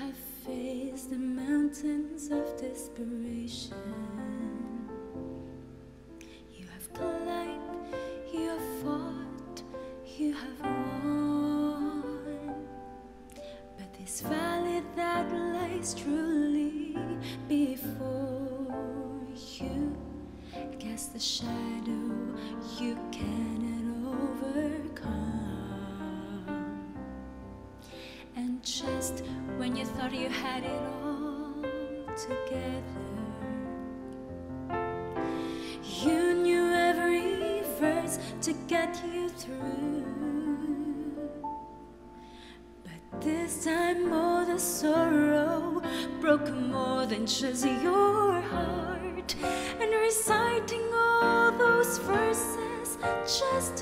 have faced the mountains of desperation. you had it all together. You knew every verse to get you through. But this time, all the sorrow broke more than just your heart. And reciting all those verses just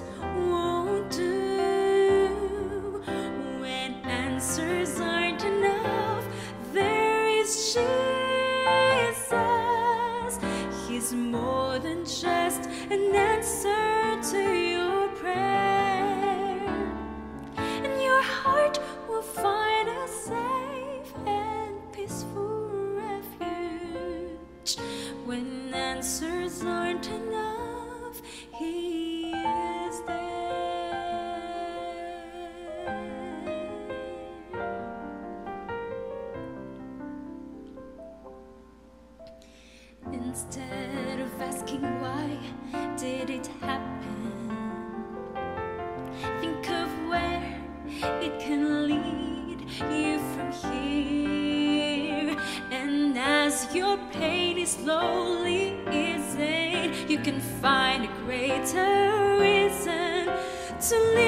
can find a greater reason to live.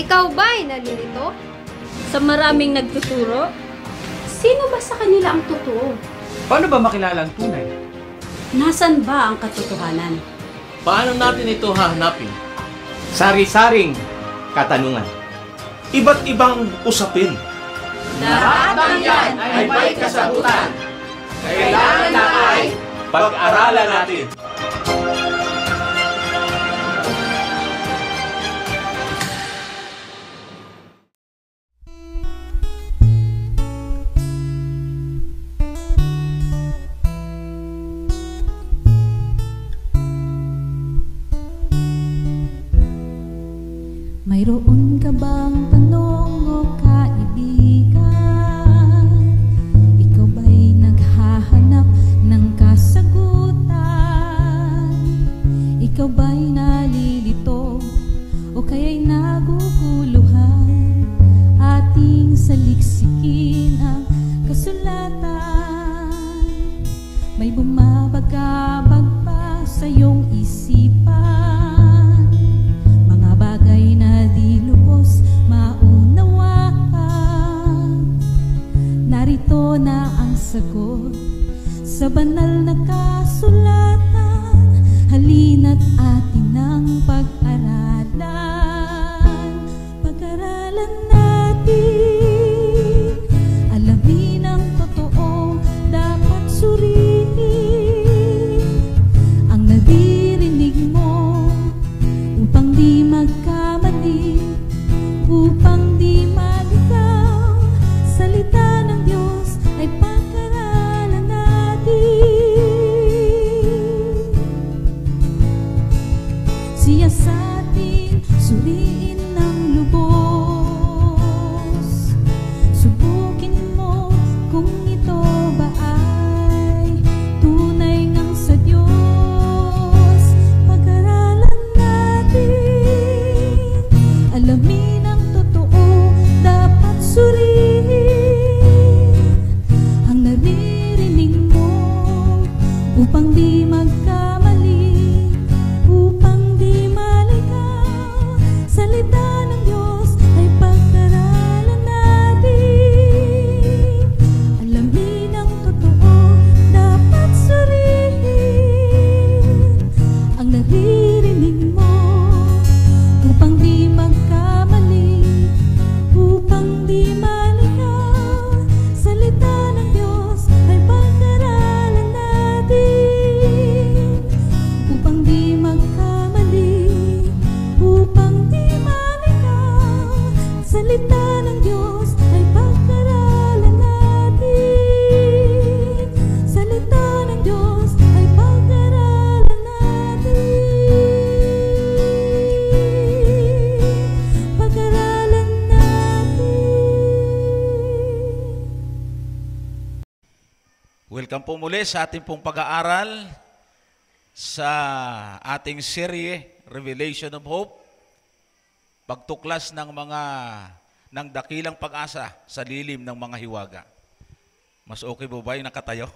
Ikaw ba ay nalilito? Sa maraming nagtuturo? Sino ba sa kanila ang totoo? Paano ba makilala ang tunay? Nasaan ba ang katotohanan? Paano natin ito hahanapin? Sari-saring katanungan. Iba't ibang usapin. Lahat ng yan ay may kasagutan. Kailangan na ay pag-aralan natin. Welcome po muli sa ating pong pag-aaral sa ating serye Revelation of Hope. Pagtuklas ng mga ng dakilang pag-asa sa lilim ng mga hiwaga. Mas okay po ba yung nakatayo?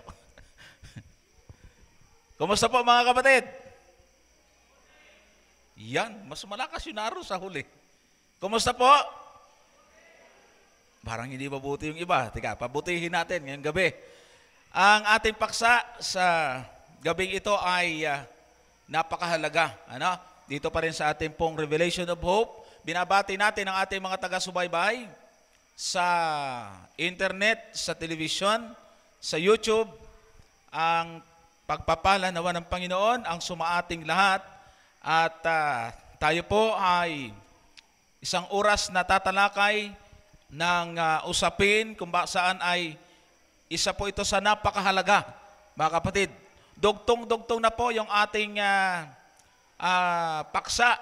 Kumusta po mga kapatid? Yan, mas malakas yung naro sa huli. Kumusta po? Parang hindi mabuti yung iba. Teka, pabutihin natin ngayong gabi ang ating paksa sa gabing ito ay uh, napakahalaga. Ano? Dito pa rin sa ating pong Revelation of Hope, binabati natin ang ating mga taga-subaybay sa internet, sa television, sa YouTube, ang pagpapala nawa ng Panginoon ang sumaating lahat at uh, tayo po ay isang oras na tatalakay ng uh, usapin kung saan ay isa po ito sa napakahalaga, mga kapatid. Dugtong-dugtong na po yung ating uh, uh, paksa.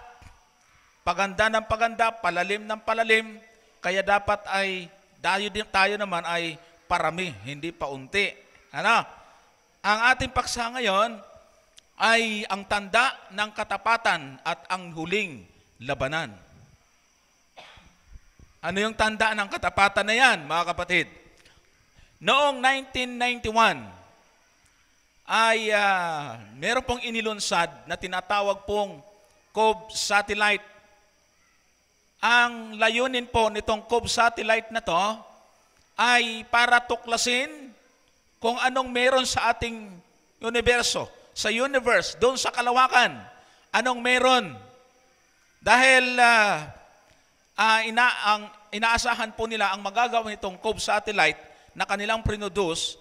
Paganda ng paganda, palalim ng palalim. Kaya dapat ay tayo, din, tayo naman ay parami, hindi pa unti. Ano? Ang ating paksa ngayon ay ang tanda ng katapatan at ang huling labanan. Ano yung tanda ng katapatan na yan, mga kapatid? Noong 1991, ay uh, meron pong inilunsad na tinatawag pong COBE satellite. Ang layunin po nitong COBE satellite na to ay para tuklasin kung anong meron sa ating universo, sa universe, doon sa kalawakan. Anong meron? Dahil uh, uh, ina ang inaasahan po nila ang magagawa nitong COBE satellite na kanilang prinodus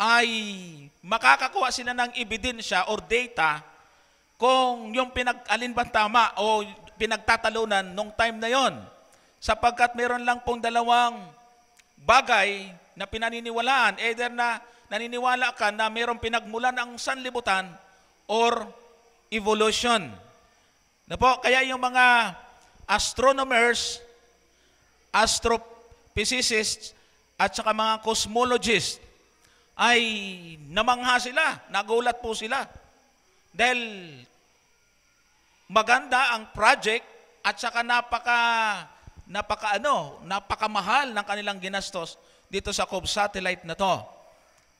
ay makakakuha sila ng ebidensya or data kung yung pinag-alin ba tama o pinagtatalunan nung time na yon. Sapagkat meron lang pong dalawang bagay na pinaniniwalaan. Either na naniniwala ka na mayroong pinagmulan ang sanlibutan or evolution. Na po, kaya yung mga astronomers, astrophysicists, at saka mga cosmologist ay namangha sila, nagulat po sila. Dahil maganda ang project at saka napaka napaka ano, napakamahal ng kanilang ginastos dito sa Cobb satellite na to.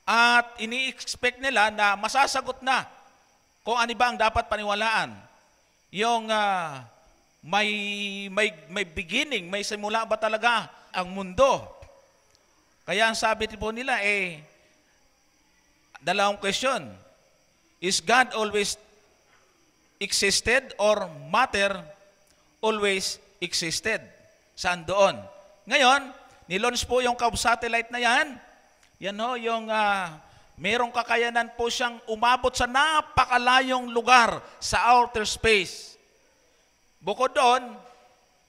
At ini-expect nila na masasagot na kung ano ba ang dapat paniwalaan. Yung uh, may, may, may beginning, may simula ba talaga ang mundo? Kaya ang sabi po nila, eh, dalawang question. Is God always existed or matter always existed? Saan doon? Ngayon, nilaunch po yung Cub satellite na yan. Yan ho, yung uh, merong kakayanan po siyang umabot sa napakalayong lugar sa outer space. Bukod doon,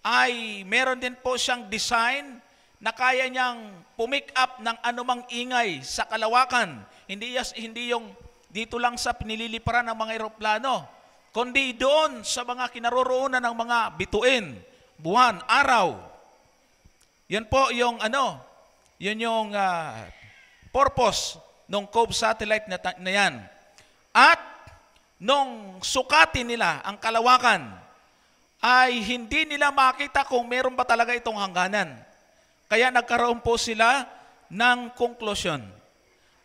ay meron din po siyang design na kaya niyang pumick up ng anumang ingay sa kalawakan. Hindi, hindi yung dito lang sa pinililiparan ng mga eroplano, kundi doon sa mga kinaroroonan ng mga bituin, buwan, araw. Yan po yung ano, yun yung uh, purpose nung Cove satellite na, na yan. At nung sukatin nila ang kalawakan, ay hindi nila makita kung meron ba talaga itong hangganan. Kaya nagkaroon po sila ng conclusion.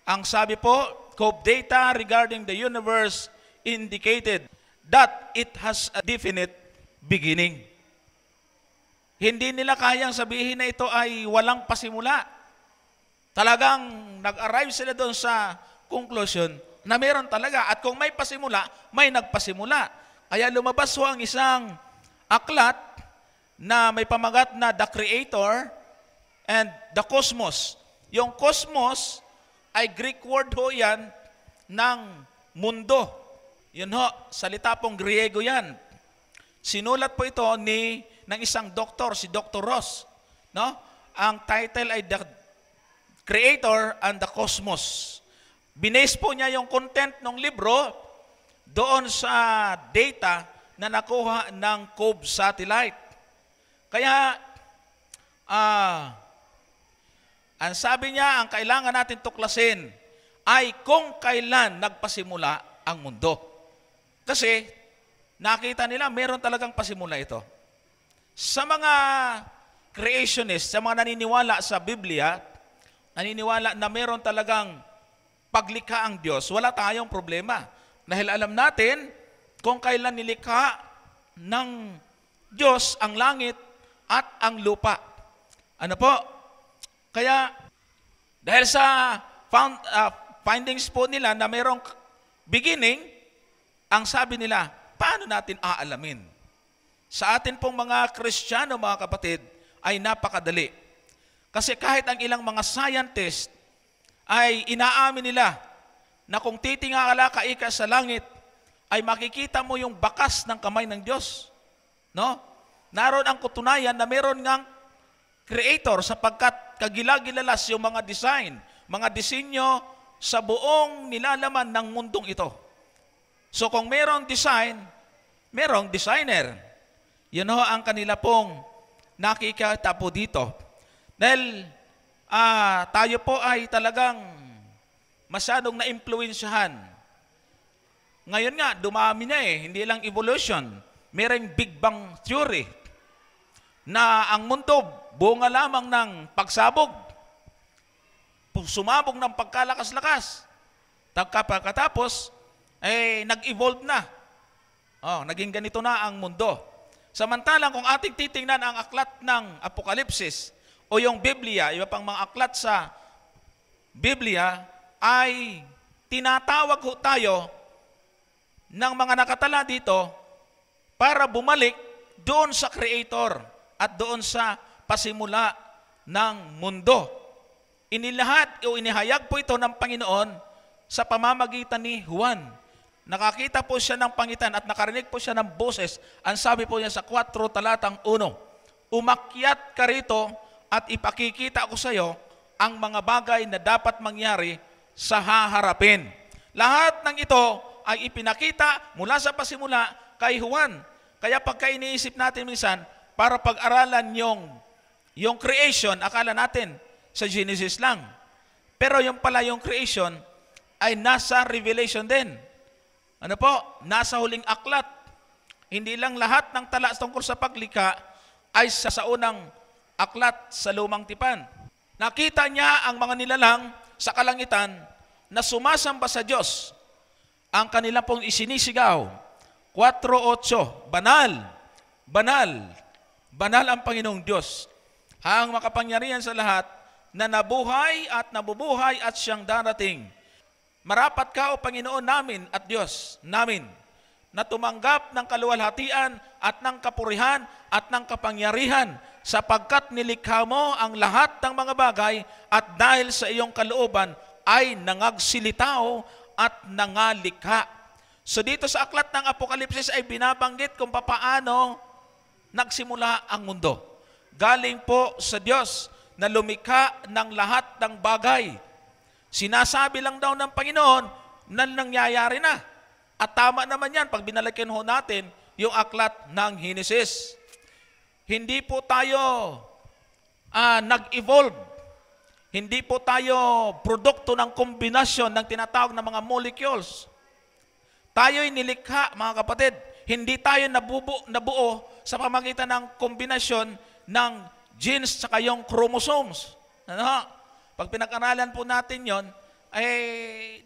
Ang sabi po, COPE data regarding the universe indicated that it has a definite beginning. Hindi nila kayang sabihin na ito ay walang pasimula. Talagang nag-arrive sila doon sa conclusion na meron talaga. At kung may pasimula, may nagpasimula. Kaya lumabas ho ang isang aklat na may pamagat na The Creator and the cosmos. Yung cosmos ay Greek word ho yan ng mundo. Yun ho, salita pong Griego yan. Sinulat po ito ni ng isang doktor, si Dr. Ross. No? Ang title ay The Creator and the Cosmos. Binase po niya yung content ng libro doon sa data na nakuha ng COBE satellite. Kaya, ah, uh, ang sabi niya, ang kailangan natin tuklasin ay kung kailan nagpasimula ang mundo. Kasi nakita nila meron talagang pasimula ito. Sa mga creationists, sa mga naniniwala sa Biblia, naniniwala na meron talagang paglikha ang Diyos, wala tayong problema. Dahil alam natin kung kailan nilikha ng Diyos ang langit at ang lupa. Ano po? Kaya dahil sa found, uh, findings po nila na mayroong beginning, ang sabi nila, paano natin aalamin? Sa atin pong mga Kristiyano, mga kapatid, ay napakadali. Kasi kahit ang ilang mga scientist ay inaamin nila na kung titingala ka ika sa langit, ay makikita mo yung bakas ng kamay ng Diyos. No? Naroon ang kutunayan na meron ngang creator sapagkat kagilagilalas yung mga design, mga disenyo sa buong nilalaman ng mundong ito. So kung merong design, merong designer. Yun ho ang kanila pong nakikita po dito. Dahil ah, tayo po ay talagang masyadong naimpluensyahan. Ngayon nga, dumami na eh, hindi lang evolution. Merong Big Bang Theory na ang mundo bunga lamang ng pagsabog, sumabog ng pagkalakas-lakas. Tapos, eh, nag-evolve na. Oh, naging ganito na ang mundo. Samantalang kung ating titingnan ang aklat ng Apokalipsis o yung Biblia, iba pang mga aklat sa Biblia, ay tinatawag ho tayo ng mga nakatala dito para bumalik doon sa Creator at doon sa pasimula ng mundo. Inilahat o inihayag po ito ng Panginoon sa pamamagitan ni Juan. Nakakita po siya ng pangitan at nakarinig po siya ng boses. Ang sabi po niya sa 4 talatang 1, Umakyat ka rito at ipakikita ko sa iyo ang mga bagay na dapat mangyari sa haharapin. Lahat ng ito ay ipinakita mula sa pasimula kay Juan. Kaya pagka iniisip natin minsan, para pag-aralan yung yung creation, akala natin sa Genesis lang. Pero yung pala yung creation ay nasa Revelation din. Ano po? Nasa huling aklat. Hindi lang lahat ng tala tungkol sa paglikha ay sa, sa unang aklat sa lumang tipan. Nakita niya ang mga nilalang sa kalangitan na sumasamba sa Diyos. Ang kanila pong isinisigaw 4.8, banal, banal, banal ang Panginoong Diyos ang makapangyarihan sa lahat na nabuhay at nabubuhay at siyang darating. Marapat ka o Panginoon namin at Diyos namin na tumanggap ng kaluwalhatian at ng kapurihan at ng kapangyarihan sapagkat nilikha mo ang lahat ng mga bagay at dahil sa iyong kalooban ay nangagsilitao at nangalikha. So dito sa aklat ng Apokalipsis ay binabanggit kung papaano nagsimula ang mundo galing po sa Diyos na lumikha ng lahat ng bagay. Sinasabi lang daw ng Panginoon na nangyayari na. At tama naman yan pag binalagyan ho natin yung aklat ng Hinesis. Hindi po tayo uh, nag-evolve. Hindi po tayo produkto ng kombinasyon ng tinatawag na mga molecules. Tayo'y nilikha, mga kapatid. Hindi tayo nabubo, nabuo sa pamagitan ng kombinasyon ng genes sa kayong chromosomes. Ano? Pag pinag-aralan po natin yon, ay eh,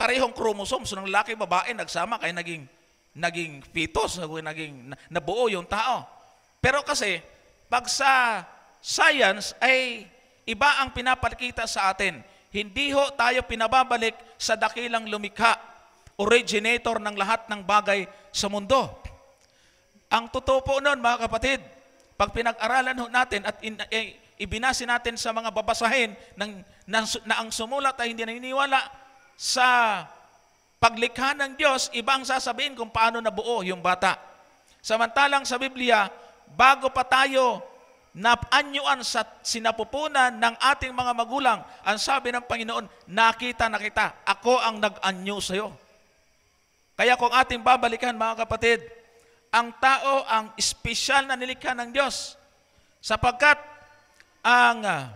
parehong chromosomes ng lalaki babae nagsama kaya naging naging fetus, naging nabuo yung tao. Pero kasi pag sa science ay iba ang pinapakita sa atin. Hindi ho tayo pinababalik sa dakilang lumikha, originator ng lahat ng bagay sa mundo. Ang totoo po noon mga kapatid, pag pinag-aralan natin at in, eh, ibinasi natin sa mga babasahin ng, na, na ang sumulat ay hindi naniniwala sa paglikha ng Diyos, iba ang sasabihin kung paano nabuo yung bata. Samantalang sa Biblia, bago pa tayo napanyuan sa sinapupunan ng ating mga magulang, ang sabi ng Panginoon, nakita na kita, ako ang nag-anyo sa iyo. Kaya kung ating babalikan mga kapatid, ang tao ang espesyal na nilikha ng Diyos sapagkat ang ah,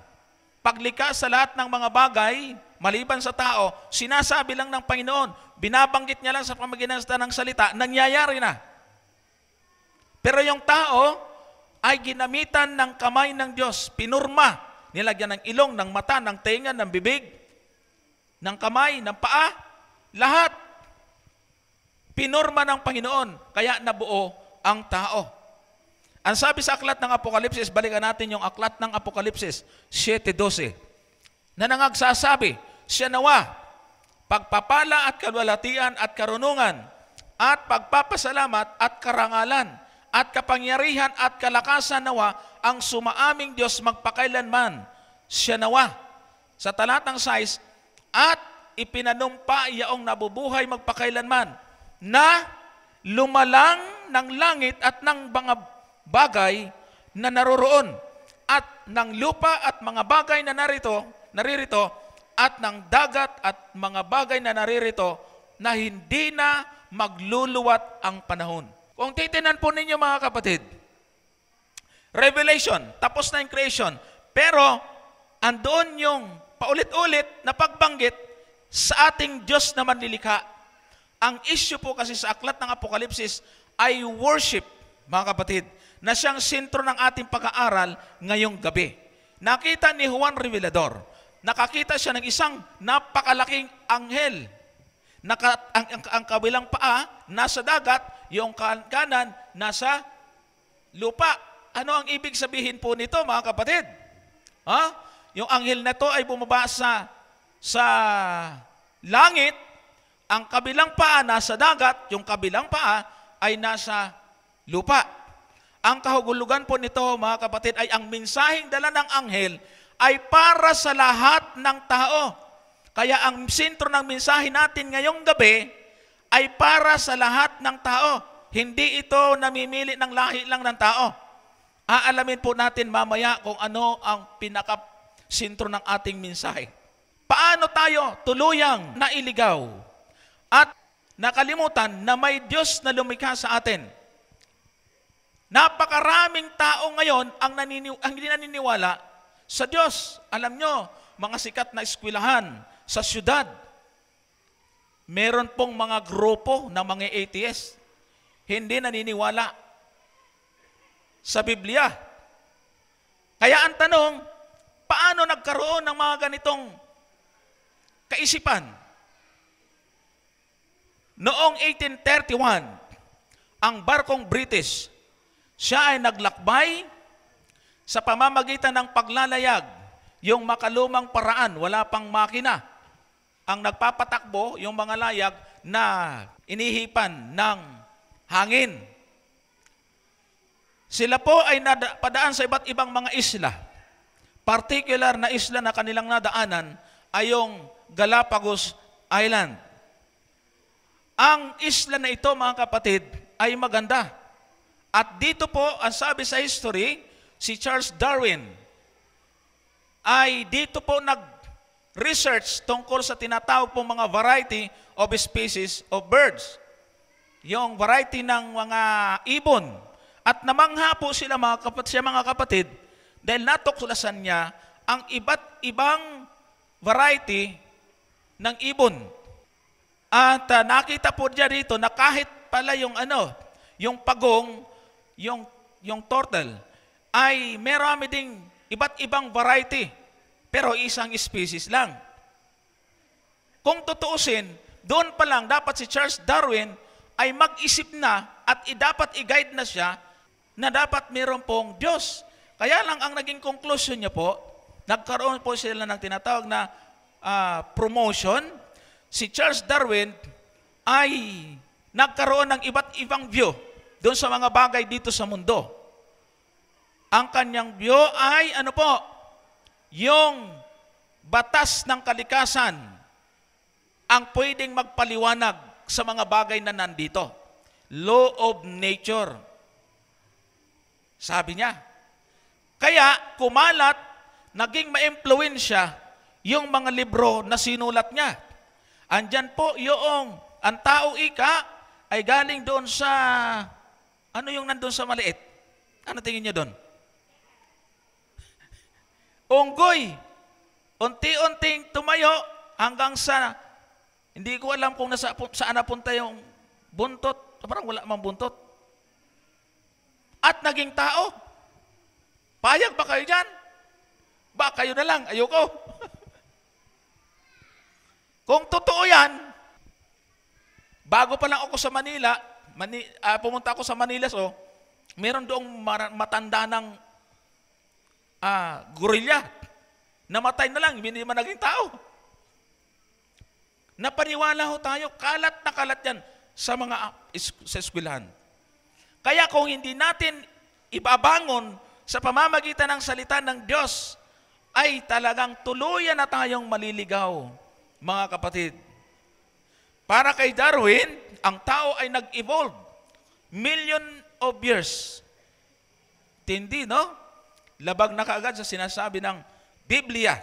paglikha sa lahat ng mga bagay maliban sa tao, sinasabi lang ng Panginoon, binabanggit niya lang sa pamagitan ng salita, nangyayari na. Pero yung tao ay ginamitan ng kamay ng Diyos, pinurma, nilagyan ng ilong, ng mata, ng tenga, ng bibig, ng kamay, ng paa, lahat Pinorma ng Panginoon, kaya nabuo ang tao. Ang sabi sa aklat ng Apokalipsis, balikan natin yung aklat ng Apokalipsis 7.12, na nangagsasabi, siya nawa, pagpapala at kalwalatian at karunungan, at pagpapasalamat at karangalan, at kapangyarihan at kalakasan nawa ang sumaaming Diyos magpakailanman. Siya nawa. Sa talatang 6, at ipinanumpa iyaong nabubuhay magpakailanman na lumalang ng langit at ng mga bagay na naroroon at ng lupa at mga bagay na narito, naririto at ng dagat at mga bagay na naririto na hindi na magluluwat ang panahon. Kung titinan po ninyo mga kapatid, Revelation, tapos na yung creation, pero andoon yung paulit-ulit na pagbanggit sa ating Diyos na manlilikha ang issue po kasi sa aklat ng Apokalipsis ay worship, mga kapatid, na siyang sentro ng ating pag-aaral ngayong gabi. Nakita ni Juan Revelador, nakakita siya ng isang napakalaking anghel. Naka, ang, ang, ang kabilang paa, nasa dagat, yung kanan, nasa lupa. Ano ang ibig sabihin po nito, mga kapatid? Ha? Yung anghel na to ay bumaba sa, sa langit, ang kabilang paa nasa dagat, yung kabilang paa ay nasa lupa. Ang kahugulugan po nito, mga kapatid, ay ang minsaheng dala ng anghel ay para sa lahat ng tao. Kaya ang sentro ng mensahe natin ngayong gabi ay para sa lahat ng tao. Hindi ito namimili ng lahi lang ng tao. Aalamin po natin mamaya kung ano ang pinaka-sentro ng ating mensahe. Paano tayo tuluyang nailigaw at nakalimutan na may Diyos na lumikha sa atin. Napakaraming tao ngayon ang, naniniw- ang hindi naniniwala sa Diyos. Alam nyo, mga sikat na eskwilahan sa syudad, meron pong mga grupo na mga ATS hindi naniniwala sa Biblia. Kaya ang tanong, paano nagkaroon ng mga ganitong kaisipan? Noong 1831, ang barkong British, siya ay naglakbay sa pamamagitan ng paglalayag, yung makalumang paraan, wala pang makina. Ang nagpapatakbo, yung mga layag na inihipan ng hangin. Sila po ay napadaan sa iba't ibang mga isla. Particular na isla na kanilang nadaanan ay yung Galapagos Island. Ang isla na ito, mga kapatid, ay maganda. At dito po, ang sabi sa history, si Charles Darwin ay dito po nag-research tungkol sa tinatawag po mga variety of species of birds. Yung variety ng mga ibon. At namangha po sila mga kapatid, siya mga kapatid dahil natuklasan niya ang iba't ibang variety ng ibon. At uh, nakita po niya rito na kahit pala yung ano, yung pagong, yung, yung turtle, ay merami ding iba't ibang variety, pero isang species lang. Kung tutuusin, doon pa lang dapat si Charles Darwin ay mag-isip na at dapat i-guide na siya na dapat meron pong Diyos. Kaya lang ang naging conclusion niya po, nagkaroon po sila ng tinatawag na uh, promotion si Charles Darwin ay nagkaroon ng iba't ibang view doon sa mga bagay dito sa mundo. Ang kanyang view ay ano po? Yung batas ng kalikasan ang pwedeng magpaliwanag sa mga bagay na nandito. Law of nature. Sabi niya. Kaya kumalat, naging maimpluensya yung mga libro na sinulat niya Andyan po yung ang tao ika ay galing doon sa ano yung nandoon sa maliit? Ano tingin niyo doon? Unggoy. Unti-unting tumayo hanggang sa hindi ko alam kung nasa, saan napunta yung buntot. Parang wala mang buntot. At naging tao. Payag ba kayo dyan? Ba, kayo na lang. Ayoko. Kung totoo yan, bago pa lang ako sa Manila, Mani, uh, pumunta ako sa Manila, so meron doong matanda ng uh, gorilla. Namatay na lang, hindi man naging tao. Napaniwala ho tayo, kalat na kalat yan sa mga ah, sa eskwelahan. Kaya kung hindi natin ibabangon sa pamamagitan ng salita ng Diyos, ay talagang tuluyan na tayong maliligaw mga kapatid. Para kay Darwin, ang tao ay nag-evolve. Million of years. Tindi, no? Labag na kaagad sa sinasabi ng Biblia.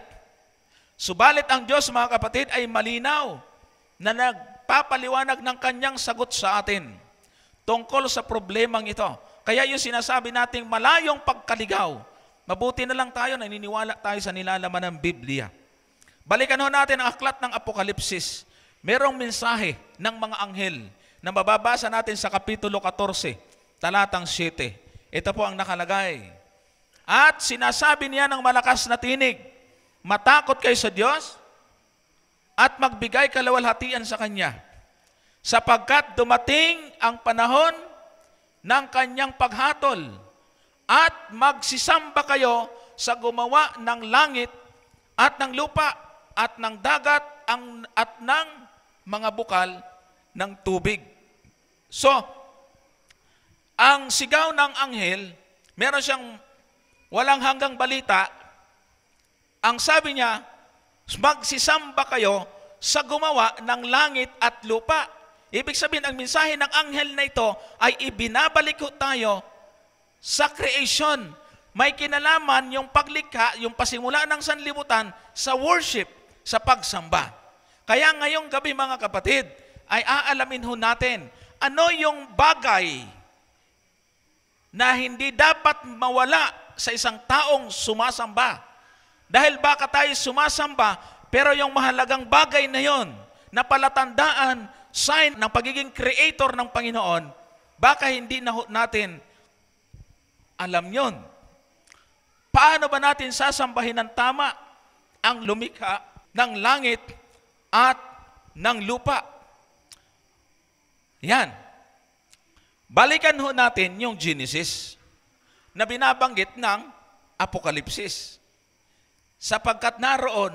Subalit ang Diyos, mga kapatid, ay malinaw na nagpapaliwanag ng kanyang sagot sa atin tungkol sa problemang ito. Kaya yung sinasabi nating malayong pagkaligaw, mabuti na lang tayo, naniniwala tayo sa nilalaman ng Biblia. Balikan natin ang aklat ng Apokalipsis. Merong mensahe ng mga anghel na mababasa natin sa Kapitulo 14, talatang 7. Ito po ang nakalagay. At sinasabi niya ng malakas na tinig, matakot kayo sa Diyos at magbigay kalawalhatian sa Kanya sapagkat dumating ang panahon ng Kanyang paghatol at magsisamba kayo sa gumawa ng langit at ng lupa at ng dagat ang, at ng mga bukal ng tubig. So, ang sigaw ng anghel, meron siyang walang hanggang balita. Ang sabi niya, magsisamba kayo sa gumawa ng langit at lupa. Ibig sabihin, ang mensahe ng anghel na ito ay ibinabalik tayo sa creation. May kinalaman yung paglikha, yung pasimula ng sanlibutan sa worship sa pagsamba. Kaya ngayong gabi mga kapatid, ay aalamin ho natin ano yung bagay na hindi dapat mawala sa isang taong sumasamba. Dahil baka tayo sumasamba, pero yung mahalagang bagay na yon na palatandaan, sign ng pagiging creator ng Panginoon, baka hindi na natin alam yon. Paano ba natin sasambahin ng tama ang lumikha ng langit at ng lupa. Yan. Balikan ho natin yung Genesis na binabanggit ng Apokalipsis. Sapagkat naroon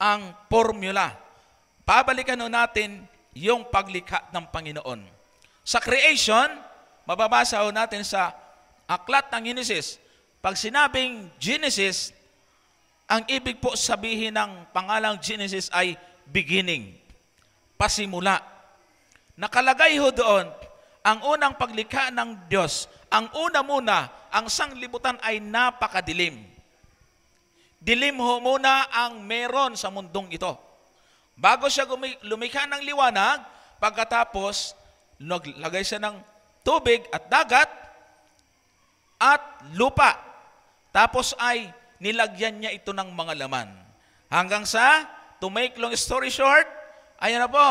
ang formula. Pabalikan ho natin yung paglikha ng Panginoon. Sa creation, mababasa ho natin sa aklat ng Genesis. Pag sinabing Genesis, ang ibig po sabihin ng pangalang Genesis ay beginning, pasimula. Nakalagay ho doon, ang unang paglikha ng Diyos, ang una muna, ang sanglibutan ay napakadilim. Dilim ho muna ang meron sa mundong ito. Bago siya lumikha ng liwanag, pagkatapos, naglagay siya ng tubig at dagat at lupa. Tapos ay nilagyan niya ito ng mga laman. Hanggang sa, to make long story short, ayan na po,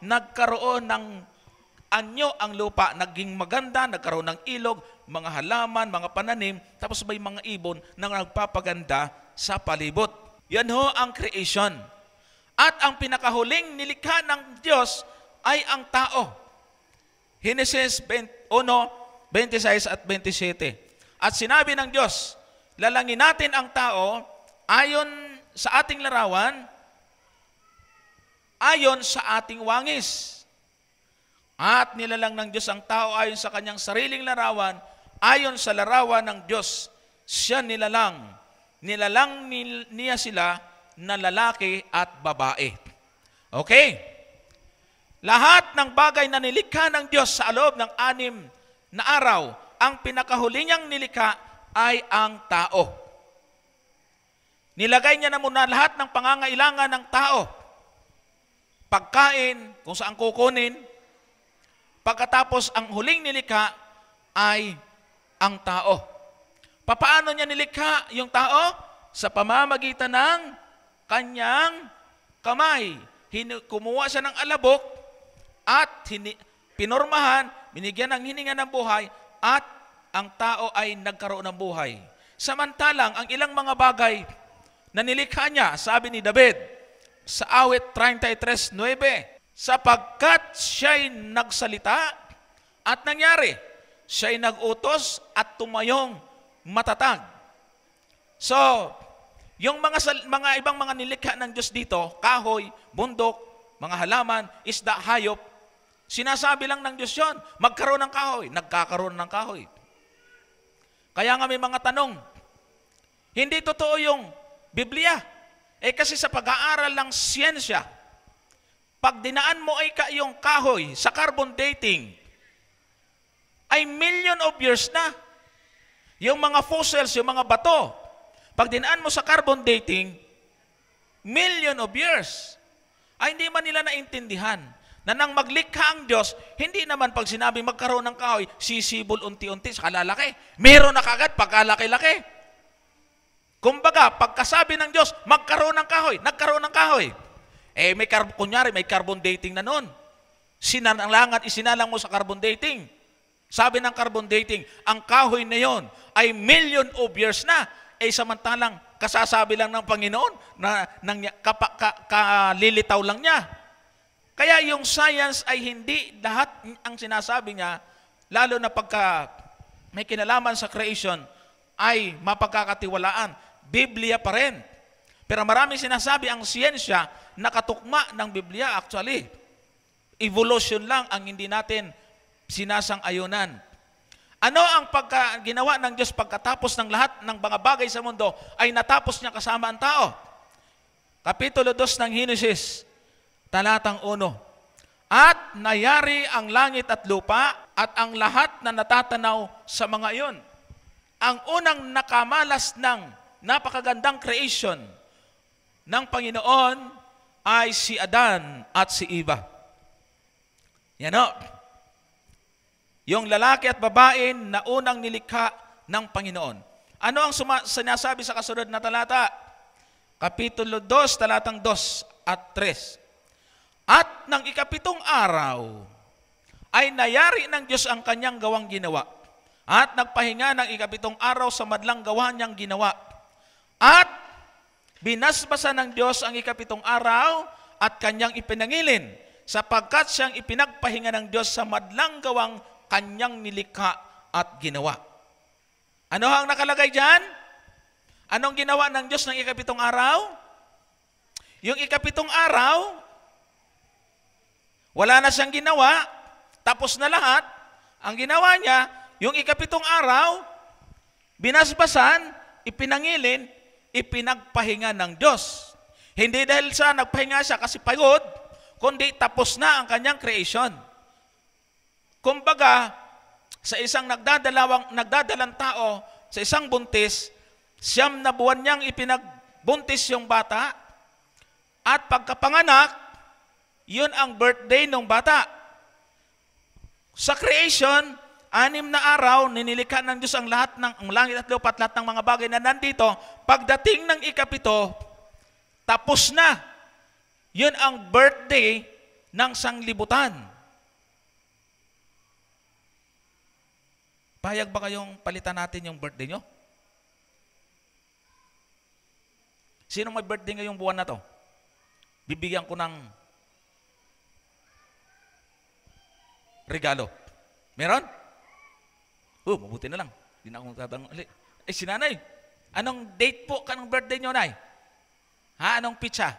nagkaroon ng anyo ang lupa, naging maganda, nagkaroon ng ilog, mga halaman, mga pananim, tapos may mga ibon na nagpapaganda sa palibot. Yan ho ang creation. At ang pinakahuling nilikha ng Diyos ay ang tao. Genesis 1, 26 at 27. At sinabi ng Diyos, lalangin natin ang tao ayon sa ating larawan, ayon sa ating wangis. At nilalang ng Diyos ang tao ayon sa kanyang sariling larawan, ayon sa larawan ng Diyos, siya nilalang. Nilalang niya sila na lalaki at babae. Okay? Lahat ng bagay na nilikha ng Diyos sa loob ng anim na araw, ang pinakahuli niyang nilikha ay ang tao. Nilagay niya na muna lahat ng pangangailangan ng tao. Pagkain, kung saan kukunin. Pagkatapos ang huling nilikha ay ang tao. Papaano niya nilikha yung tao? Sa pamamagitan ng kanyang kamay. Kumuha siya ng alabok at hini- pinormahan, binigyan ng hininga ng buhay at ang tao ay nagkaroon ng buhay. Samantalang, ang ilang mga bagay na nilikha niya, sabi ni David, sa awit 33.9, sapagkat siya'y nagsalita at nangyari, siya'y nagutos at tumayong matatag. So, yung mga, mga ibang mga nilikha ng Diyos dito, kahoy, bundok, mga halaman, isda, hayop, sinasabi lang ng Diyos yon, magkaroon ng kahoy, nagkakaroon ng kahoy. Kaya nga may mga tanong. Hindi totoo yung Biblia. Eh kasi sa pag-aaral ng siyensya, pag dinaan mo ay ka yung kahoy sa carbon dating, ay million of years na. Yung mga fossils, yung mga bato, pag dinaan mo sa carbon dating, million of years. Ay ah, hindi man nila naintindihan na nang maglikha ang Diyos, hindi naman pag sinabi magkaroon ng kahoy, sisibol unti-unti sa kalalaki. Meron na kagad pagkalaki-laki. Kumbaga, pagkasabi ng Diyos, magkaroon ng kahoy, nagkaroon ng kahoy. Eh, may kar- kunyari, may carbon dating na noon. Sinalangan, isinalang mo sa carbon dating. Sabi ng carbon dating, ang kahoy na yon ay million of years na. Eh, samantalang kasasabi lang ng Panginoon na nang, kapa, ka, kalilitaw lang niya kaya yung science ay hindi lahat ang sinasabi niya, lalo na pagka may kinalaman sa creation, ay mapagkakatiwalaan. Biblia pa rin. Pero maraming sinasabi ang siyensya na katukma ng Biblia actually. Evolution lang ang hindi natin sinasang-ayunan. Ano ang pagka, ginawa ng Diyos pagkatapos ng lahat ng mga bagay sa mundo ay natapos niya kasama ang tao? Kapitulo 2 ng Genesis, talatang 1. At nayari ang langit at lupa at ang lahat na natatanaw sa mga iyon. Ang unang nakamalas ng napakagandang creation ng Panginoon ay si Adan at si Eva. Yan o. Yung lalaki at babae na unang nilikha ng Panginoon. Ano ang suma- sinasabi sa kasunod na talata? Kapitulo 2, talatang 2 at 3. At ng ikapitong araw ay nayari ng Diyos ang kanyang gawang ginawa. At nagpahinga ng ikapitong araw sa madlang gawa niyang ginawa. At binasbasa ng Diyos ang ikapitong araw at kanyang ipinangilin sapagkat siyang ipinagpahinga ng Diyos sa madlang gawang kanyang nilikha at ginawa. Ano ang nakalagay diyan? Anong ginawa ng Diyos ng ikapitong araw? Yung ikapitong araw wala na siyang ginawa, tapos na lahat. Ang ginawa niya, yung ikapitong araw, binasbasan, ipinangilin, ipinagpahinga ng Diyos. Hindi dahil sa nagpahinga siya kasi pagod, kundi tapos na ang kanyang creation. Kumbaga, sa isang nagdadalawang, nagdadalang tao, sa isang buntis, siyam na buwan niyang ipinagbuntis yung bata, at pagkapanganak, yun ang birthday ng bata. Sa creation, anim na araw, ninilikha ng Diyos ang lahat ng ang langit at lupa at lahat ng mga bagay na nandito. Pagdating ng ikapito, tapos na. Yun ang birthday ng sanglibutan. Payag ba kayong palitan natin yung birthday nyo? Sino may birthday ngayong buwan na to? Bibigyan ko ng regalo. Meron? Oh, mabuti na lang. Hindi na ako magtatanong ulit. Eh, si nanay, anong date po? Anong birthday nyo, nay? Ha? Anong pitsa?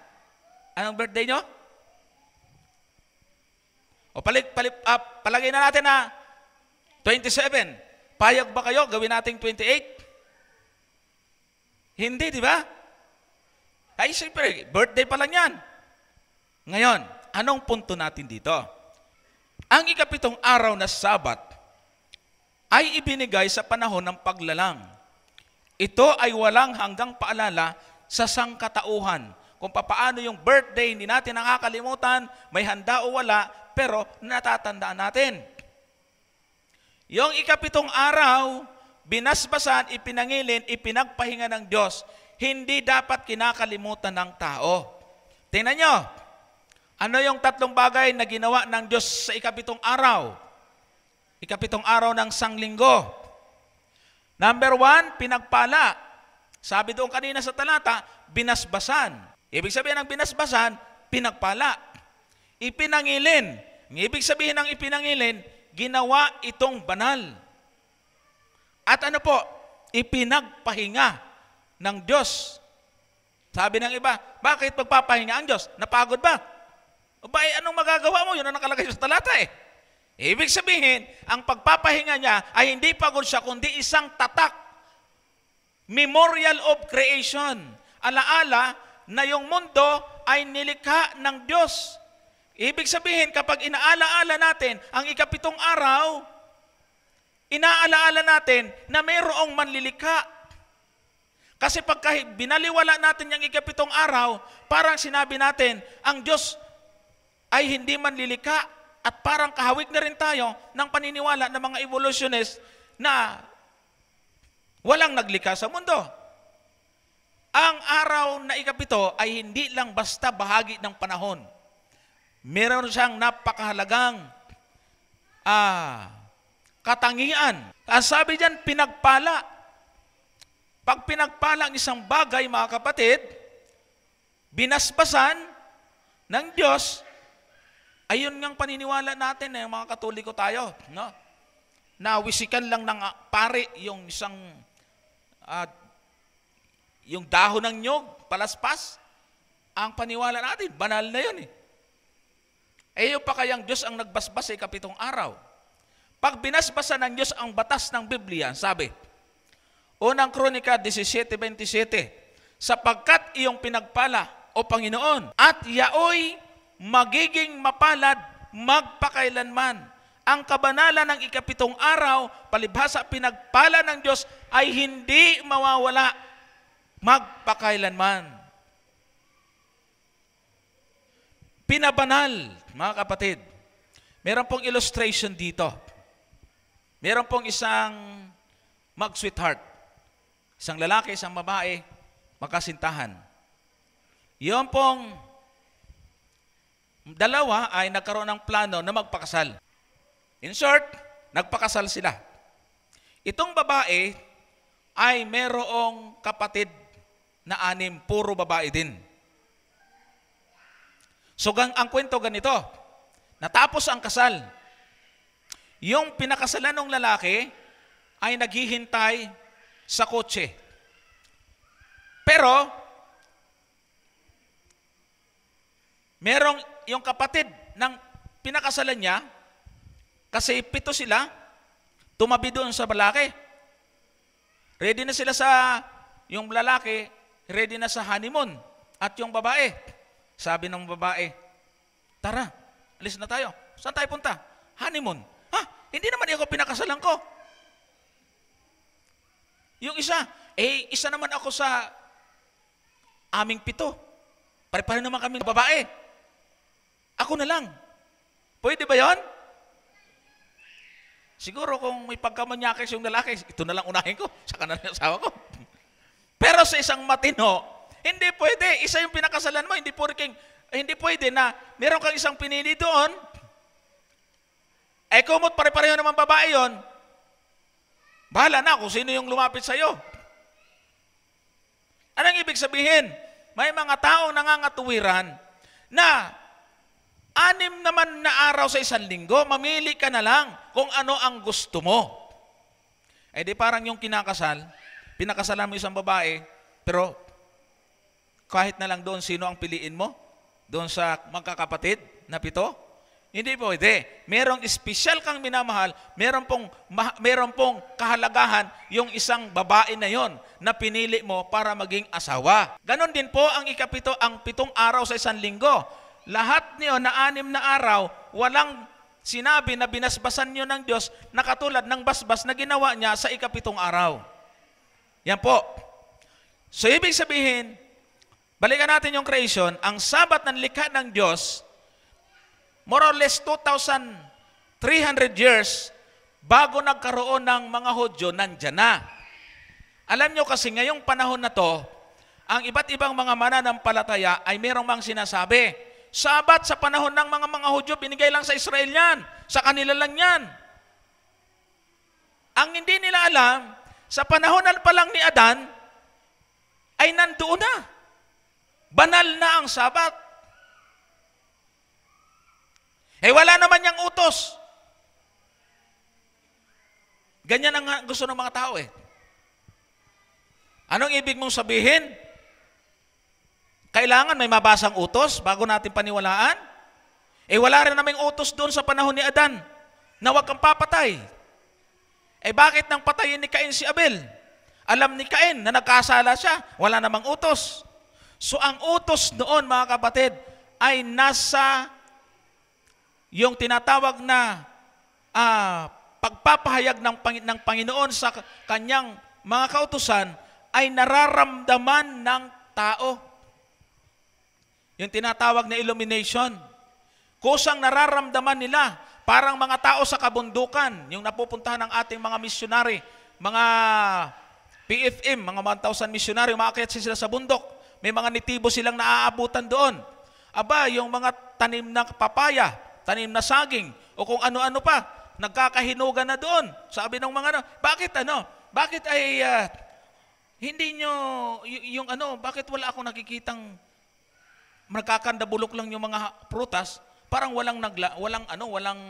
Anong birthday nyo? O palig, palig, uh, ah, palagay na natin na 27. Payag ba kayo? Gawin nating 28? Hindi, di ba? Ay, siyempre, birthday pa lang yan. Ngayon, anong punto natin dito? Ang ikapitong araw na Sabat ay ibinigay sa panahon ng paglalang. Ito ay walang hanggang paalala sa sangkatauhan. Kung papaano yung birthday, hindi natin nakakalimutan, may handa o wala, pero natatandaan natin. Yung ikapitong araw, binasbasan, ipinangilin, ipinagpahinga ng Diyos, hindi dapat kinakalimutan ng tao. Tingnan nyo, ano yung tatlong bagay na ginawa ng Diyos sa ikapitong araw? Ikapitong araw ng sanglinggo. Number one, pinagpala. Sabi doon kanina sa talata, binasbasan. Ibig sabihin ng binasbasan, pinagpala. Ipinangilin. Ibig sabihin ng ipinangilin, ginawa itong banal. At ano po, ipinagpahinga ng Diyos. Sabi ng iba, bakit pagpapahinga ang Diyos? Napagod ba? Abay, anong magagawa mo? Yun ang nakalagay sa talata eh. Ibig sabihin, ang pagpapahinga niya ay hindi pagod siya, kundi isang tatak. Memorial of creation. Alaala na yung mundo ay nilikha ng Diyos. Ibig sabihin, kapag inaalaala natin ang ikapitong araw, inaalaala natin na mayroong manlilikha. Kasi pagka binaliwala natin yung ikapitong araw, parang sinabi natin, ang Diyos ay hindi man lilika at parang kahawig na rin tayo ng paniniwala ng mga evolutionist na walang naglikha sa mundo. Ang araw na ikapito ay hindi lang basta bahagi ng panahon. Meron siyang napakahalagang ah, katangian. Ang sabi diyan, pinagpala. Pag pinagpala ang isang bagay, mga kapatid, binasbasan ng Diyos Ayun ngang paniniwala natin eh, mga katoliko tayo, no? Na wisikan lang ng ah, pare yung isang uh, yung dahon ng nyog, palaspas. Ang paniwala natin, banal na yun eh. Eh yung pa kayang Diyos ang nagbasbas eh, kapitong araw. Pag binasbasan ng Diyos ang batas ng Biblia, sabi, Unang Kronika 17.27, sapagkat iyong pinagpala, o Panginoon, at yaoy magiging mapalad magpakailanman. Ang kabanalan ng ikapitong araw, palibhasa pinagpala ng Diyos ay hindi mawawala magpakailanman. Pinabanal, mga kapatid. Meron pong illustration dito. Meron pong isang mag-sweetheart. Isang lalaki, isang babae, magkasintahan. Yon pong Dalawa ay nagkaroon ng plano na magpakasal. In short, nagpakasal sila. Itong babae ay merong kapatid na anim, puro babae din. So ang, ang kwento ganito, natapos ang kasal. Yung pinakasalan ng lalaki ay naghihintay sa kotse. Pero Merong yung kapatid ng pinakasalan niya, kasi pito sila, tumabi doon sa lalaki. Ready na sila sa, yung lalaki, ready na sa honeymoon. At yung babae, sabi ng babae, tara, alis na tayo. Saan tayo punta? Honeymoon. Ha? Hindi naman ako pinakasalan ko. Yung isa, eh, isa naman ako sa aming pito. Pare-pare naman kami babae. Ako na lang. Pwede ba yon? Siguro kung may pagkamanyakis yung lalaki, ito na lang unahin ko, sa na lang yung asawa ko. Pero sa isang matino, hindi pwede. Isa yung pinakasalan mo, hindi porking, eh, hindi pwede na meron kang isang pinili doon, eh kumot pare-pareho naman babae yon, bahala na kung sino yung lumapit sa'yo. Anong ibig sabihin? May mga tao nangangatuwiran na Anim naman na araw sa isang linggo, mamili ka na lang kung ano ang gusto mo. Eh di parang yung kinakasal, pinakasalan mo isang babae, pero kahit na lang doon sino ang piliin mo, doon sa magkakapatid na pito, hindi pwede. Merong espesyal kang minamahal, meron pong, ma- meron pong kahalagahan yung isang babae na yon na pinili mo para maging asawa. Ganon din po ang ikapito, ang pitong araw sa isang linggo lahat niyo na anim na araw, walang sinabi na binasbasan niyo ng Diyos na katulad ng basbas na ginawa niya sa ikapitong araw. Yan po. So ibig sabihin, balikan natin yung creation, ang sabat ng likha ng Diyos, more or less 2,300 years bago nagkaroon ng mga Hudyo, nandyan na. Alam nyo kasi ngayong panahon na to, ang iba't ibang mga mananampalataya ay merong mang sinasabi, Sabat sa panahon ng mga mga Hudyo, binigay lang sa Israel yan. Sa kanila lang yan. Ang hindi nila alam, sa panahon pa lang ni Adan, ay nandoon na. Banal na ang Sabat. Eh wala naman niyang utos. Ganyan ang gusto ng mga tao eh. Anong ibig mong sabihin? Kailangan may mabasang utos bago natin paniwalaan. Eh wala rin naming utos doon sa panahon ni Adan na huwag kang papatay. Eh bakit nang patayin ni Cain si Abel? Alam ni Cain na nagkasala siya, wala namang utos. So ang utos noon mga kapatid ay nasa yung tinatawag na uh, pagpapahayag ng, ng Panginoon sa kanyang mga kautusan ay nararamdaman ng tao. Yung tinatawag na illumination. Kusang nararamdaman nila, parang mga tao sa kabundukan, yung napupuntahan ng ating mga missionary, mga PFM, mga 1,000 missionary, umakyat sila sa bundok. May mga nitibo silang naaabutan doon. Aba, yung mga tanim na papaya, tanim na saging, o kung ano-ano pa, nagkakahinugan na doon. Sabi ng mga ano, bakit ano? Bakit ay uh, hindi nyo, y- yung ano, bakit wala akong nakikitang nakakanda bulok lang yung mga prutas, parang walang nagla, walang ano, walang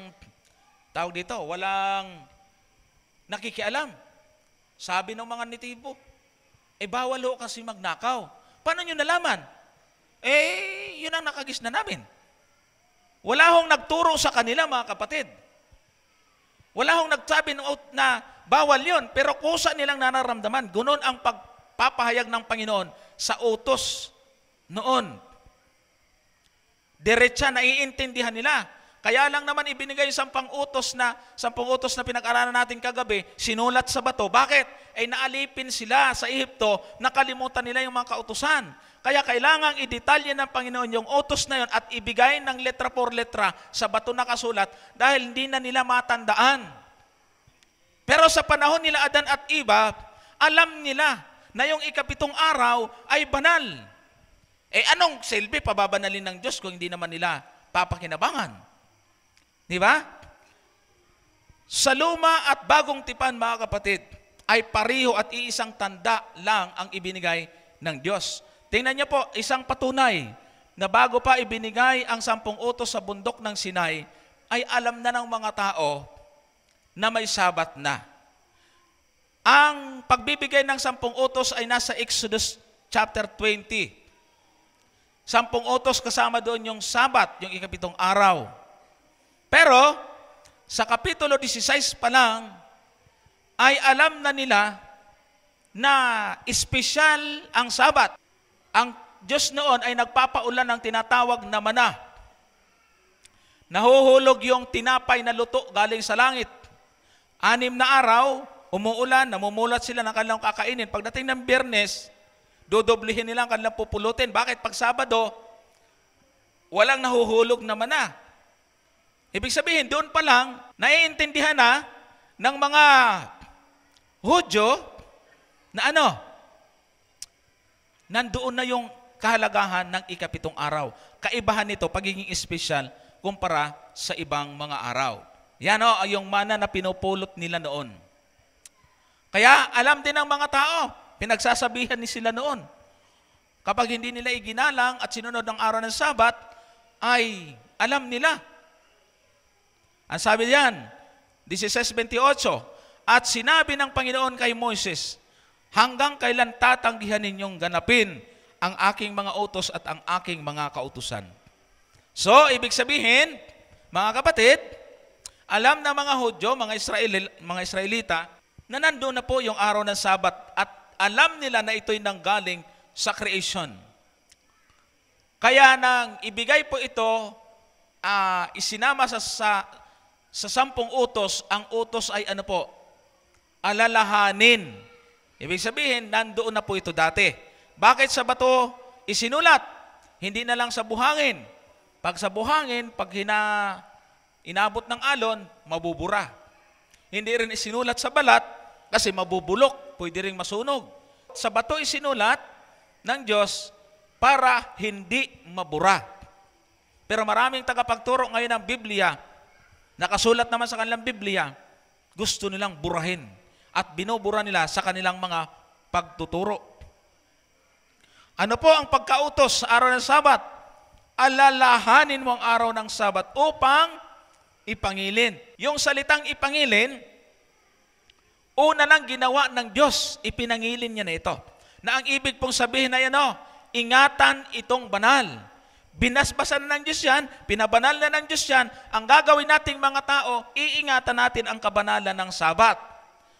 tawag dito, walang nakikialam. Sabi ng mga nitibo, eh bawal ho kasi magnakaw. Paano nyo nalaman? Eh, yun ang nakagis na namin. Wala hong nagturo sa kanila mga kapatid. Wala hong nagsabi na bawal yun, pero kusa nilang nanaramdaman. Gunon ang pagpapahayag ng Panginoon sa utos noon Diretsa, naiintindihan nila. Kaya lang naman ibinigay yung isang utos na, sampung utos na pinag-aralan natin kagabi, sinulat sa bato. Bakit? Ay naalipin sila sa Ehipto, nakalimutan nila yung mga kautusan. Kaya kailangang i-detalye ng Panginoon yung utos na yon at ibigay ng letra por letra sa bato na kasulat dahil hindi na nila matandaan. Pero sa panahon nila Adan at Eva, alam nila na yung ikapitong araw ay banal. Eh anong silbi pababanalin ng Diyos kung hindi naman nila papakinabangan? Di ba? Sa luma at bagong tipan mga kapatid, ay pariho at iisang tanda lang ang ibinigay ng Diyos. Tingnan niyo po, isang patunay na bago pa ibinigay ang sampung utos sa bundok ng Sinai, ay alam na ng mga tao na may sabat na. Ang pagbibigay ng sampung utos ay nasa Exodus chapter 20 Sampung otos kasama doon yung sabat, yung ikapitong araw. Pero, sa kapitulo 16 pa lang, ay alam na nila na espesyal ang sabat. Ang Diyos noon ay nagpapaulan ng tinatawag na mana. Nahuhulog yung tinapay na luto galing sa langit. Anim na araw, umuulan, namumulat sila ng kanilang kakainin. Pagdating ng biyernes, Dodoblihin nila ang kanilang pupulutin. Bakit? Pag Sabado, walang nahuhulog naman na. Ibig sabihin, doon pa lang, naiintindihan na ng mga Hudyo na ano? Nandoon na yung kahalagahan ng ikapitong araw. Kaibahan nito, pagiging espesyal kumpara sa ibang mga araw. Yan o, yung mana na pinupulot nila noon. Kaya alam din ng mga tao, Pinagsasabihan ni sila noon. Kapag hindi nila iginalang at sinunod ng araw ng Sabat, ay alam nila. Ang sabi diyan, 16.28, At sinabi ng Panginoon kay Moises, Hanggang kailan tatanggihan ninyong ganapin ang aking mga utos at ang aking mga kautusan? So, ibig sabihin, mga kapatid, alam na mga Hudyo, mga, Israel, mga Israelita, na nandoon na po yung araw ng Sabat at alam nila na ito'y nanggaling sa creation. Kaya nang ibigay po ito, uh, isinama sa, sa, sa sampung utos, ang utos ay ano po? Alalahanin. Ibig sabihin, nandoon na po ito dati. Bakit sa bato isinulat? Hindi na lang sa buhangin. Pag sa buhangin, pag hina, inabot ng alon, mabubura. Hindi rin isinulat sa balat, kasi mabubulok, pwede ring masunog. Sa bato isinulat ng Diyos para hindi mabura. Pero maraming tagapagturo ngayon ng Biblia, nakasulat naman sa kanilang Biblia, gusto nilang burahin at binubura nila sa kanilang mga pagtuturo. Ano po ang pagkautos sa araw ng Sabat? Alalahanin mo ang araw ng Sabat upang ipangilin. Yung salitang ipangilin, Una nang ginawa ng Diyos, ipinangilin niya na ito. Na ang ibig pong sabihin ay ano, ingatan itong banal. Binasbasan na ng Diyos yan, pinabanal na ng Diyos yan, ang gagawin nating mga tao, iingatan natin ang kabanalan ng Sabat.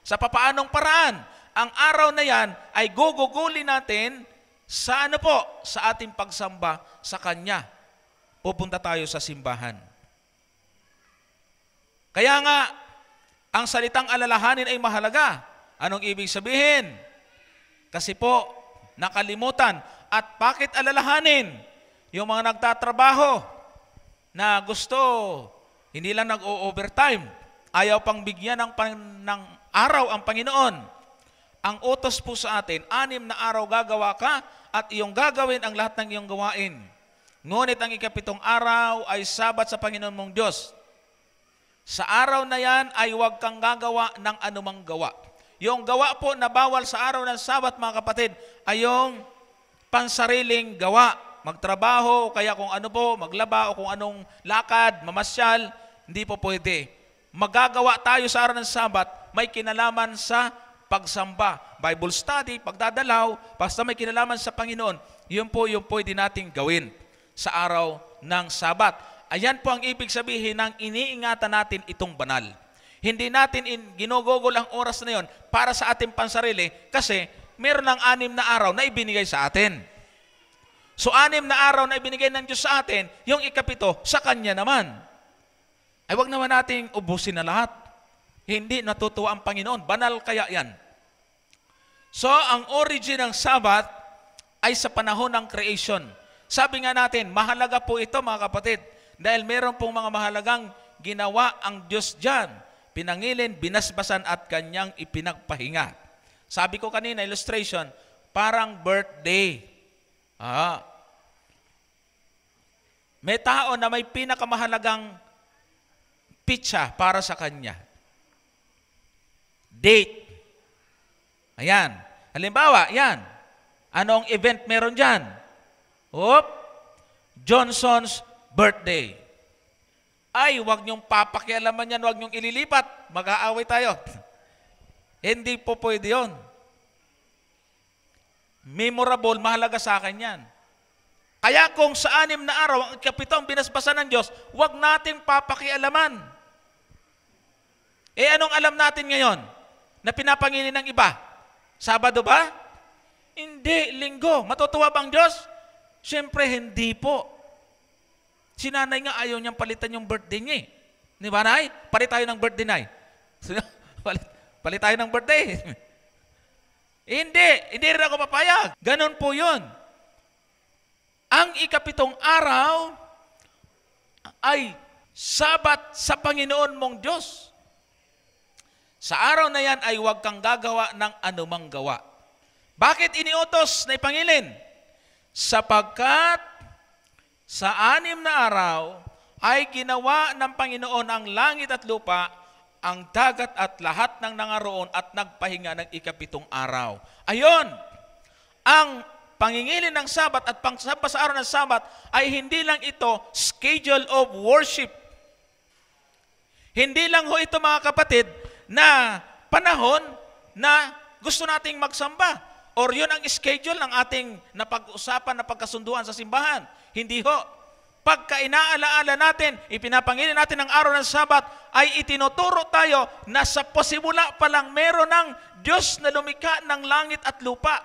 Sa papaanong paraan, ang araw na yan ay guguguli natin sa ano po? Sa ating pagsamba sa Kanya. Pupunta tayo sa simbahan. Kaya nga, ang salitang alalahanin ay mahalaga. Anong ibig sabihin? Kasi po, nakalimutan. At bakit alalahanin? Yung mga nagtatrabaho na gusto, hindi lang nag-o-overtime. Ayaw pang bigyan ng, ng araw ang Panginoon. Ang utos po sa atin, anim na araw gagawa ka at iyong gagawin ang lahat ng iyong gawain. Ngunit ang ikapitong araw ay sabat sa Panginoon mong Diyos. Sa araw na yan ay huwag kang gagawa ng anumang gawa. Yung gawa po na bawal sa araw ng Sabat, mga kapatid, ay yung pansariling gawa. Magtrabaho, kaya kung ano po, maglaba o kung anong lakad, mamasyal, hindi po pwede. Magagawa tayo sa araw ng Sabat, may kinalaman sa pagsamba, Bible study, pagdadalaw, basta may kinalaman sa Panginoon, yun po yung pwede nating gawin sa araw ng Sabat. Ayan po ang ibig sabihin ng iniingatan natin itong banal. Hindi natin in, ginugugol ang oras na yon para sa ating pansarili kasi meron ng anim na araw na ibinigay sa atin. So anim na araw na ibinigay ng Diyos sa atin, yung ikapito sa Kanya naman. Ay wag naman nating ubusin na lahat. Hindi natutuwa ang Panginoon. Banal kaya yan. So ang origin ng Sabbath ay sa panahon ng creation. Sabi nga natin, mahalaga po ito mga kapatid dahil meron pong mga mahalagang ginawa ang Diyos dyan. Pinangilin, binasbasan at kanyang ipinagpahinga. Sabi ko kanina, illustration, parang birthday. Ah. May tao na may pinakamahalagang pitsa para sa kanya. Date. Ayan. Halimbawa, yan. Anong event meron dyan? Oop. Johnson's birthday. Ay, wag niyong papakialaman yan, wag niyong ililipat. Mag-aaway tayo. Hindi po pwede yun. Memorable, mahalaga sa akin yan. Kaya kung sa anim na araw, ang kapitong binasbasan ng Diyos, huwag nating papakialaman. Eh anong alam natin ngayon na pinapangili ng iba? Sabado ba? Hindi, linggo. Matutuwa bang Diyos? Siyempre, hindi po. Si nanay nga ayaw niyang palitan yung birthday niya eh. Di ba, nay? Palit tayo ng birthday, nay. palit, palit tayo ng birthday. hindi, hindi rin ako papayag. Ganon po yun. Ang ikapitong araw ay sabat sa Panginoon mong Diyos. Sa araw na yan ay huwag kang gagawa ng anumang gawa. Bakit iniutos na ipangilin? Sapagkat sa anim na araw ay ginawa ng Panginoon ang langit at lupa, ang dagat at lahat ng nangaroon at nagpahinga ng ikapitong araw. Ayon, ang pangingilin ng Sabat at pangsamba sa araw ng Sabat ay hindi lang ito schedule of worship. Hindi lang ho ito mga kapatid na panahon na gusto nating magsamba. Or yun ang schedule ng ating napag-usapan na pagkasunduan sa simbahan. Hindi ho. Pagka inaalaala natin, ipinapangili natin ang araw ng Sabat, ay itinuturo tayo na sa posimula pa lang meron ng Diyos na lumikha ng langit at lupa.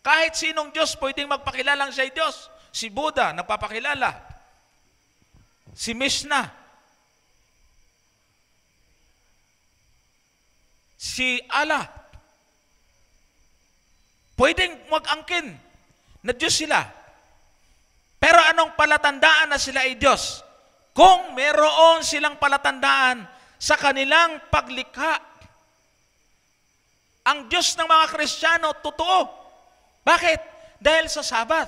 Kahit sinong Diyos, pwedeng magpakilalang siya ay Diyos. Si Buddha, nagpapakilala. Si Mishnah, si Allah, Pwedeng mag-angkin na Diyos sila. Pero anong palatandaan na sila ay Diyos? Kung meron silang palatandaan sa kanilang paglikha. Ang Diyos ng mga Kristiyano, totoo. Bakit? Dahil sa Sabat.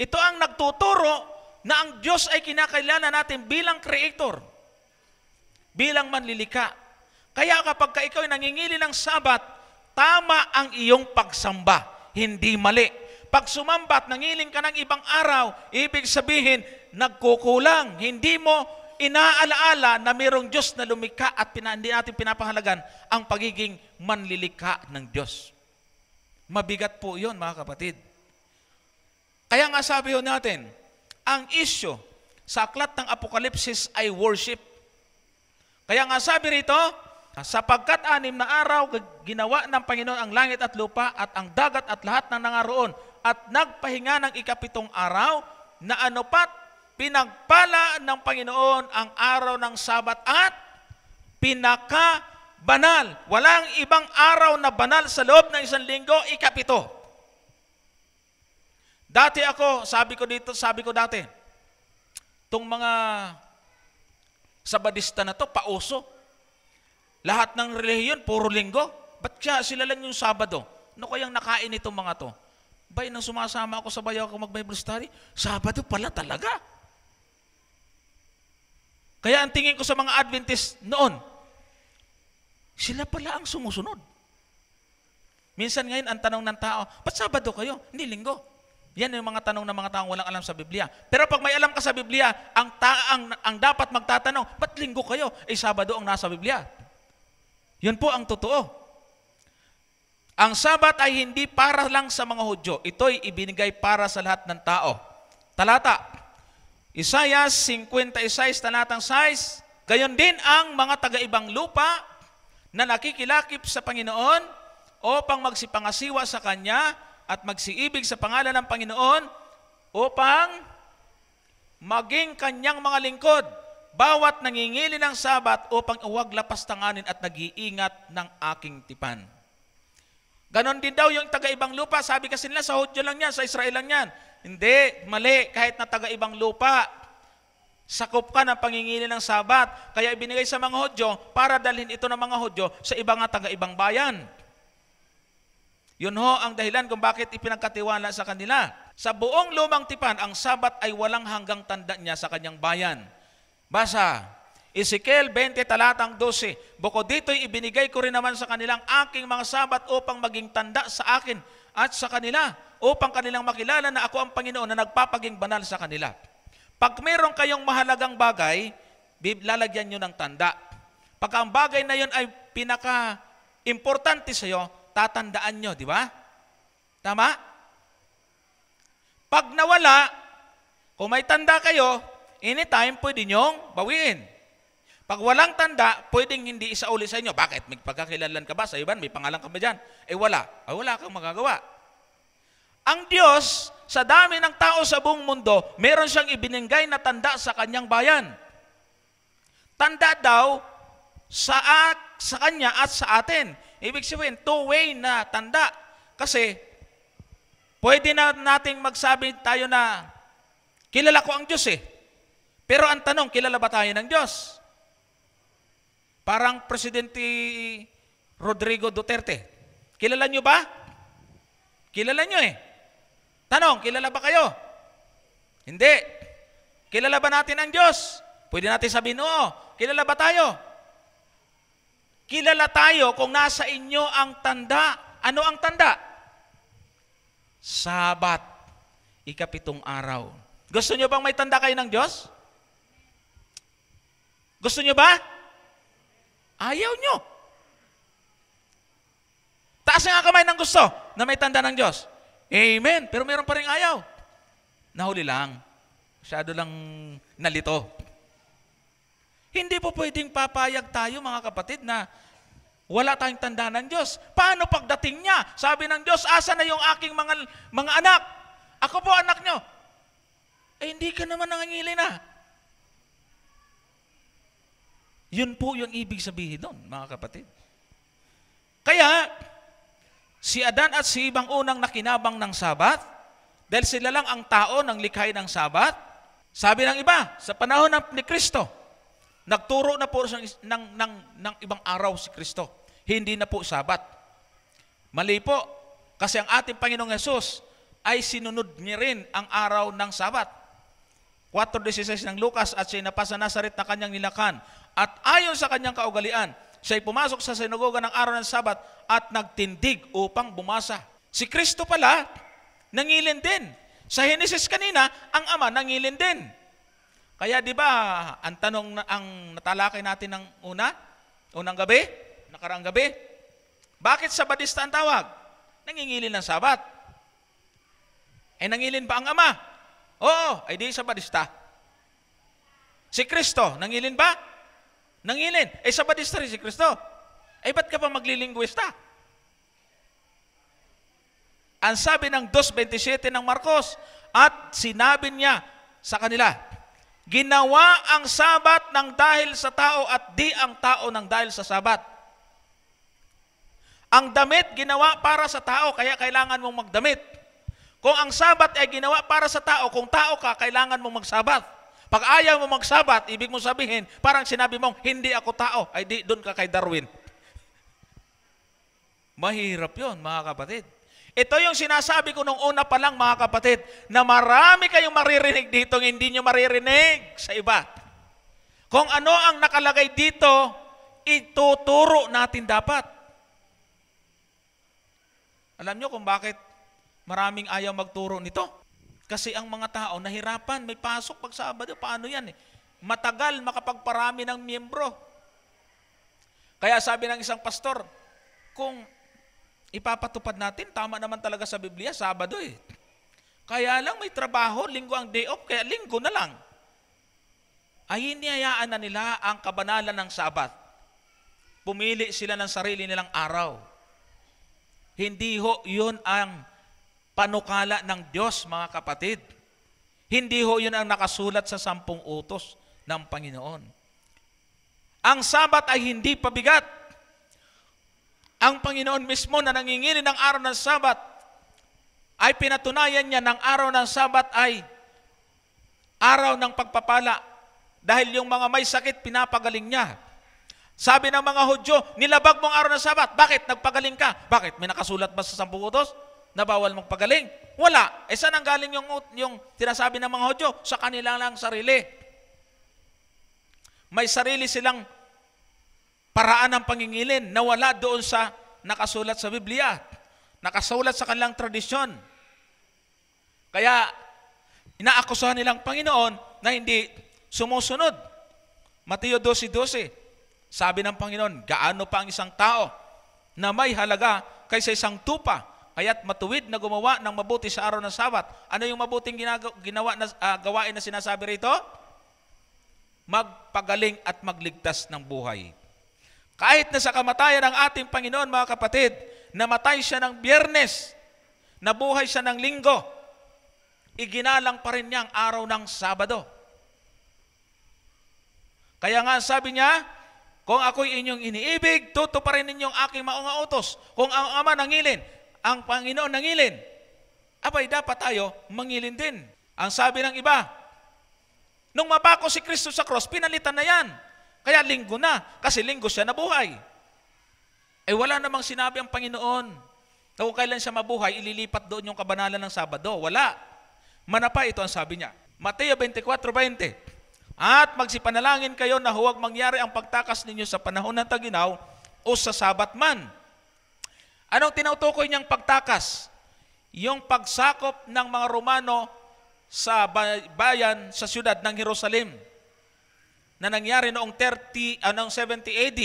Ito ang nagtuturo na ang Diyos ay kinakilala natin bilang creator, bilang manlilika. Kaya kapag ka ikaw ay nangingili ng Sabat, Tama ang iyong pagsamba, hindi mali. Pag sumamba at nangiling ka ng ibang araw, ibig sabihin, nagkukulang. Hindi mo inaalaala na mayroong Diyos na lumikha at pina, hindi natin pinapahalagan ang pagiging manlilikha ng Diyos. Mabigat po yon mga kapatid. Kaya nga sabi ho natin, ang isyo sa aklat ng Apokalipsis ay worship. Kaya nga sabi rito, Sapagkat anim na araw, ginawa ng Panginoon ang langit at lupa at ang dagat at lahat ng nangaroon. At nagpahinga ng ikapitong araw na anupat pinagpala ng Panginoon ang araw ng Sabat at pinaka banal. Walang ibang araw na banal sa loob ng isang linggo, ikapito. Dati ako, sabi ko dito, sabi ko dati, tong mga sabadista na to, pauso, lahat ng relihiyon, puro linggo. Ba't siya, sila lang yung Sabado? Ano kayang nakain itong mga to? Bay, nang sumasama ako sa bayaw ako mag-Bible study, Sabado pala talaga. Kaya ang tingin ko sa mga Adventist noon, sila pala ang sumusunod. Minsan ngayon, ang tanong ng tao, ba't Sabado kayo? Hindi linggo. Yan yung mga tanong ng mga taong walang alam sa Biblia. Pero pag may alam ka sa Biblia, ang, ta- ang, ang dapat magtatanong, ba't linggo kayo? Eh, Sabado ang nasa Biblia. Yun po ang totoo. Ang sabat ay hindi para lang sa mga Hudyo. Ito'y ibinigay para sa lahat ng tao. Talata, Isaiah 56, talatang 6, Gayon din ang mga taga-ibang lupa na nakikilakip sa Panginoon upang magsipangasiwa sa Kanya at magsiibig sa pangalan ng Panginoon upang maging Kanyang mga lingkod bawat nangingili ng sabat upang huwag lapastanganin at nag-iingat ng aking tipan. Ganon din daw yung taga-ibang lupa. Sabi kasi nila sa Hudyo lang yan, sa Israel lang yan. Hindi, mali. Kahit na taga-ibang lupa, sakop ka ng pangingili ng sabat. Kaya ibinigay sa mga Hudyo para dalhin ito ng mga Hudyo sa ibang taga-ibang bayan. Yun ho ang dahilan kung bakit ipinagkatiwala sa kanila. Sa buong lumang tipan, ang sabat ay walang hanggang tanda niya sa kanyang bayan. Basa, Ezekiel 20 talatang 12, Bukod dito'y ibinigay ko rin naman sa kanilang aking mga sabat upang maging tanda sa akin at sa kanila upang kanilang makilala na ako ang Panginoon na nagpapaging banal sa kanila. Pag meron kayong mahalagang bagay, lalagyan nyo ng tanda. Pag ang bagay na yon ay pinaka-importante sa iyo, tatandaan nyo, di ba? Tama? Pag nawala, kung may tanda kayo, anytime pwede niyong bawiin. Pag walang tanda, pwedeng hindi isauli sa inyo. Bakit? May pagkakilalan ka ba sa iban? May pangalan ka ba dyan? Eh wala. Ay ah, wala kang magagawa. Ang Diyos, sa dami ng tao sa buong mundo, meron siyang ibinigay na tanda sa kanyang bayan. Tanda daw sa, at, sa kanya at sa atin. Ibig sabihin, two-way na tanda. Kasi, pwede na nating magsabi tayo na, kilala ko ang Diyos eh. Pero ang tanong, kilala ba tayo ng Diyos? Parang Presidente Rodrigo Duterte. Kilala nyo ba? Kilala nyo eh. Tanong, kilala ba kayo? Hindi. Kilala ba natin ang Diyos? Pwede natin sabihin, oo. Kilala ba tayo? Kilala tayo kung nasa inyo ang tanda. Ano ang tanda? Sabat. Ikapitong araw. Gusto nyo bang may tanda kayo ng Diyos? Diyos? Gusto nyo ba? Ayaw nyo. Taas nga kamay ng gusto na may tanda ng Diyos. Amen. Pero meron pa rin ayaw. Nahuli lang. Masyado lang nalito. Hindi po pwedeng papayag tayo mga kapatid na wala tayong tanda ng Diyos. Paano pagdating niya? Sabi ng Diyos, asa na yung aking mga, mga anak? Ako po anak nyo. Eh hindi ka naman nangangili na. Yun po yung ibig sabihin doon, mga kapatid. Kaya, si Adan at si Ibang unang nakinabang ng Sabat, dahil sila lang ang tao ng likhay ng Sabat, sabi ng iba, sa panahon ni Kristo, nagturo na po ng, ng, ng, ng ibang araw si Kristo. Hindi na po Sabat. Mali po, kasi ang ating Panginoong Yesus ay sinunod niya rin ang araw ng Sabat. 4.16 ng Lucas at siya napasa Nazaret na kanyang nilakan at ayon sa kanyang kaugalian, siya'y pumasok sa sinagoga ng araw ng Sabat at nagtindig upang bumasa. Si Kristo pala, nangilin din. Sa Henesis kanina, ang Ama nangilin din. Kaya di ba, ang tanong na, ang natalakay natin ng una, unang gabi, nakaraang gabi, bakit sa Badista ang tawag? Nangingilin ng Sabat. Eh nangilin pa ang Ama? Oo, ay di sa Badista. Si Kristo, nangilin ba? ng ilin. Eh, sabadista rin si Kristo. Eh, ba't ka pa maglilingwista? Ang sabi ng 2.27 ng Marcos, at sinabi niya sa kanila, Ginawa ang sabat ng dahil sa tao at di ang tao ng dahil sa sabat. Ang damit ginawa para sa tao, kaya kailangan mong magdamit. Kung ang sabat ay ginawa para sa tao, kung tao ka, kailangan mong magsabat. Pag ayaw mo magsabat, ibig mo sabihin, parang sinabi mong, hindi ako tao, ay di, doon ka kay Darwin. Mahirap yon mga kapatid. Ito yung sinasabi ko nung una pa lang, mga kapatid, na marami kayong maririnig dito hindi nyo maririnig sa iba. Kung ano ang nakalagay dito, ituturo natin dapat. Alam nyo kung bakit maraming ayaw magturo nito? Kasi ang mga tao nahirapan, may pasok pag Sabado, paano yan eh? Matagal makapagparami ng miyembro. Kaya sabi ng isang pastor, kung ipapatupad natin, tama naman talaga sa Biblia, Sabado eh. Kaya lang may trabaho, linggo ang day off, kaya linggo na lang. Ay hinihayaan na nila ang kabanalan ng Sabat. Pumili sila ng sarili nilang araw. Hindi ho yun ang panukala ng Diyos, mga kapatid. Hindi ho yun ang nakasulat sa sampung utos ng Panginoon. Ang sabat ay hindi pabigat. Ang Panginoon mismo na nangingilin ng araw ng sabat ay pinatunayan niya ng araw ng sabat ay araw ng pagpapala dahil yung mga may sakit pinapagaling niya. Sabi ng mga Hudyo, nilabag mong araw ng sabat. Bakit? Nagpagaling ka. Bakit? May nakasulat ba sa sampung utos? na bawal magpagaling? Wala. Eh saan ang galing yung, yung tinasabi ng mga Hodyo? Sa kanila lang sarili. May sarili silang paraan ng pangingilin na wala doon sa nakasulat sa Biblia, nakasulat sa kanilang tradisyon. Kaya inaakusahan nilang Panginoon na hindi sumusunod. Mateo 12.12, sabi ng Panginoon, gaano pa ang isang tao na may halaga kaysa isang tupa Kaya't matuwid na gumawa ng mabuti sa araw ng Sabat. Ano yung mabuting ginawa, na, uh, gawain na sinasabi rito? Magpagaling at magligtas ng buhay. Kahit na sa kamatayan ng ating Panginoon, mga kapatid, namatay siya ng biyernes, nabuhay siya ng linggo, iginalang pa rin niya ang araw ng Sabado. Kaya nga sabi niya, kung ako'y inyong iniibig, tutuparin ninyong aking maunga utos. Kung ang ama nangilin, ang Panginoon nangilin. Abay, dapat tayo mangilin din. Ang sabi ng iba, nung mapako si Kristo sa cross, pinalitan na yan. Kaya linggo na, kasi linggo siya nabuhay. Eh wala namang sinabi ang Panginoon na kung kailan siya mabuhay, ililipat doon yung kabanalan ng Sabado. Wala. Manapa ito ang sabi niya. Mateo 24:20. At magsipanalangin kayo na huwag mangyari ang pagtakas ninyo sa panahon ng taginaw o sa sabat man Anong tinutukoy niyang pagtakas? Yung pagsakop ng mga Romano sa bayan, sa siyudad ng Jerusalem na nangyari noong 30, anong 70 AD.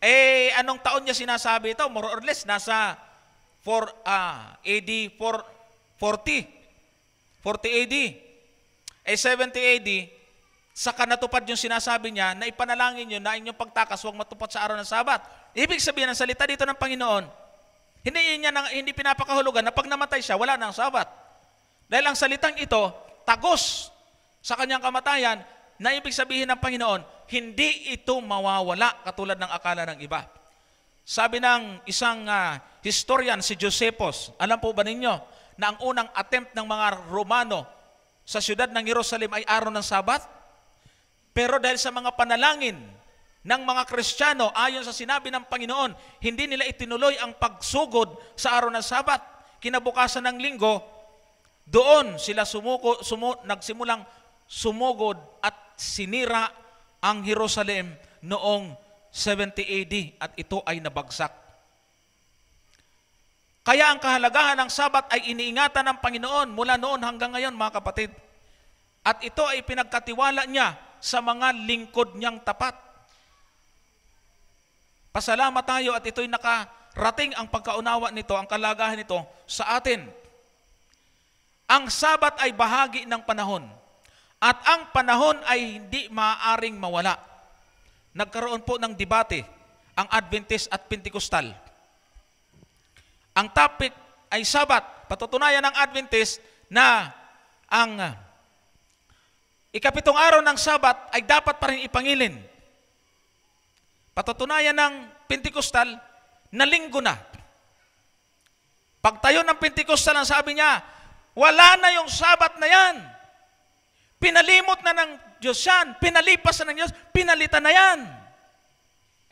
Eh, anong taon niya sinasabi ito? More or less, nasa 4, uh, AD 4, 40. 40 AD. Eh, 70 AD, saka natupad yung sinasabi niya na ipanalangin niyo na inyong pagtakas huwag matupad sa araw ng Sabat. Ibig sabihin ng salita dito ng Panginoon, hindi, niya, nang hindi pinapakahulugan na pag namatay siya, wala nang sabat. Dahil ang salitang ito, tagos sa kanyang kamatayan, na ibig sabihin ng Panginoon, hindi ito mawawala katulad ng akala ng iba. Sabi ng isang uh, historian, si Josephus, alam po ba ninyo na ang unang attempt ng mga Romano sa siyudad ng Jerusalem ay araw ng Sabat? Pero dahil sa mga panalangin ng mga Kristiyano ayon sa sinabi ng Panginoon, hindi nila itinuloy ang pagsugod sa araw ng Sabat. Kinabukasan ng linggo, doon sila sumuko, sumu, nagsimulang sumugod at sinira ang Jerusalem noong 70 AD at ito ay nabagsak. Kaya ang kahalagahan ng Sabat ay iniingatan ng Panginoon mula noon hanggang ngayon mga kapatid. At ito ay pinagkatiwala niya sa mga lingkod niyang tapat. Pasalamat tayo at ito'y nakarating ang pagkaunawa nito, ang kalagahan nito sa atin. Ang sabat ay bahagi ng panahon at ang panahon ay hindi maaaring mawala. Nagkaroon po ng debate ang Adventist at Pentecostal. Ang topic ay sabat. Patutunayan ng Adventist na ang ikapitong araw ng sabat ay dapat pa rin ipangilin Patutunayan ng Pentecostal na linggo na. Pagtayo ng Pentecostal, ang sabi niya, wala na yung sabat na yan. Pinalimot na ng Diyos yan. Pinalipas na ng Diyos. Pinalitan na yan.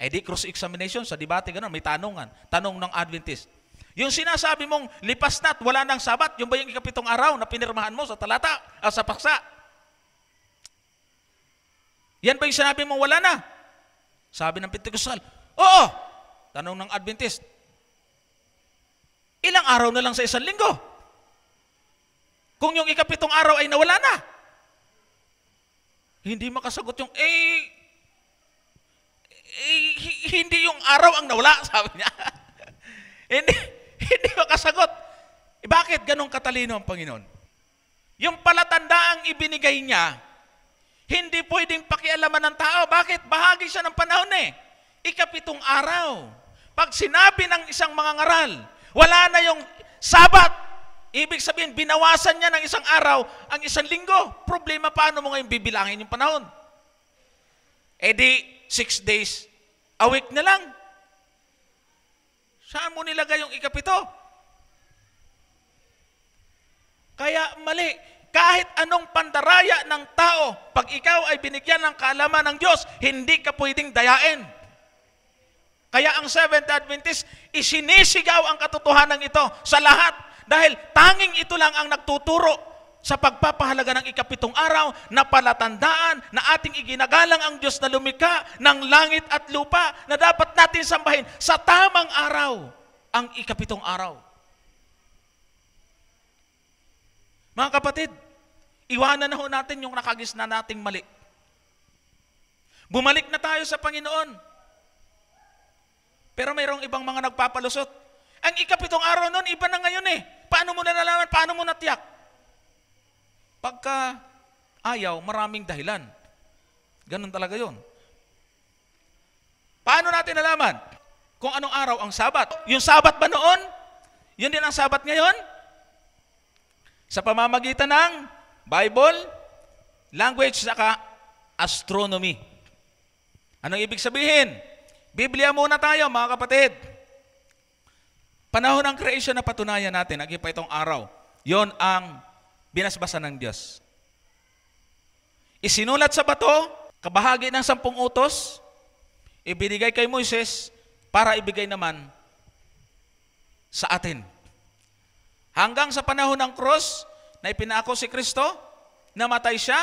Eh di cross-examination sa debate, ganun, may tanungan. Tanong ng Adventist. Yung sinasabi mong lipas na at wala nang sabat, yung ba yung ikapitong araw na pinirmahan mo sa talata, ah, sa paksa? Yan ba yung sinabi mong wala na? Sabi ng Pentecostal, oo! Tanong ng Adventist, ilang araw na lang sa isang linggo? Kung yung ikapitong araw ay nawala na, hindi makasagot yung, eh, eh hindi yung araw ang nawala, sabi niya. hindi, hindi makasagot. Eh, bakit ganong katalino ang Panginoon? Yung palatandaang ibinigay niya, hindi pwedeng pakialaman ng tao. Bakit? Bahagi siya ng panahon eh. Ikapitong araw. Pag sinabi ng isang mga ngaral, wala na yung sabat. Ibig sabihin, binawasan niya ng isang araw ang isang linggo. Problema, paano mo ngayon bibilangin yung panahon? E di, six days, a week na lang. Saan mo nilagay yung ikapito? Kaya mali kahit anong pandaraya ng tao, pag ikaw ay binigyan ng kaalaman ng Diyos, hindi ka pwedeng dayain. Kaya ang Seventh Adventist, isinisigaw ang katotohanan ito sa lahat dahil tanging ito lang ang nagtuturo sa pagpapahalaga ng ikapitong araw na palatandaan na ating iginagalang ang Diyos na lumika ng langit at lupa na dapat natin sambahin sa tamang araw, ang ikapitong araw. Mga kapatid, Iwanan na ho natin yung nakagisna nating mali. Bumalik na tayo sa Panginoon. Pero mayroong ibang mga nagpapalusot. Ang ikapitong araw noon, iba na ngayon eh. Paano mo nalalaman? Paano mo natiyak? Pagka ayaw, maraming dahilan. Ganun talaga yon. Paano natin nalaman kung anong araw ang sabat? Yung sabat ba noon? Yun din ang sabat ngayon? Sa pamamagitan ng Bible, language, saka astronomy. Anong ibig sabihin? Biblia muna tayo mga kapatid. Panahon ng creation na patunayan natin, naging pa itong araw, yon ang binasbasa ng Diyos. Isinulat sa bato, kabahagi ng sampung utos, ibinigay kay Moises para ibigay naman sa atin. Hanggang sa panahon ng cross, na ipinako si Kristo, namatay siya,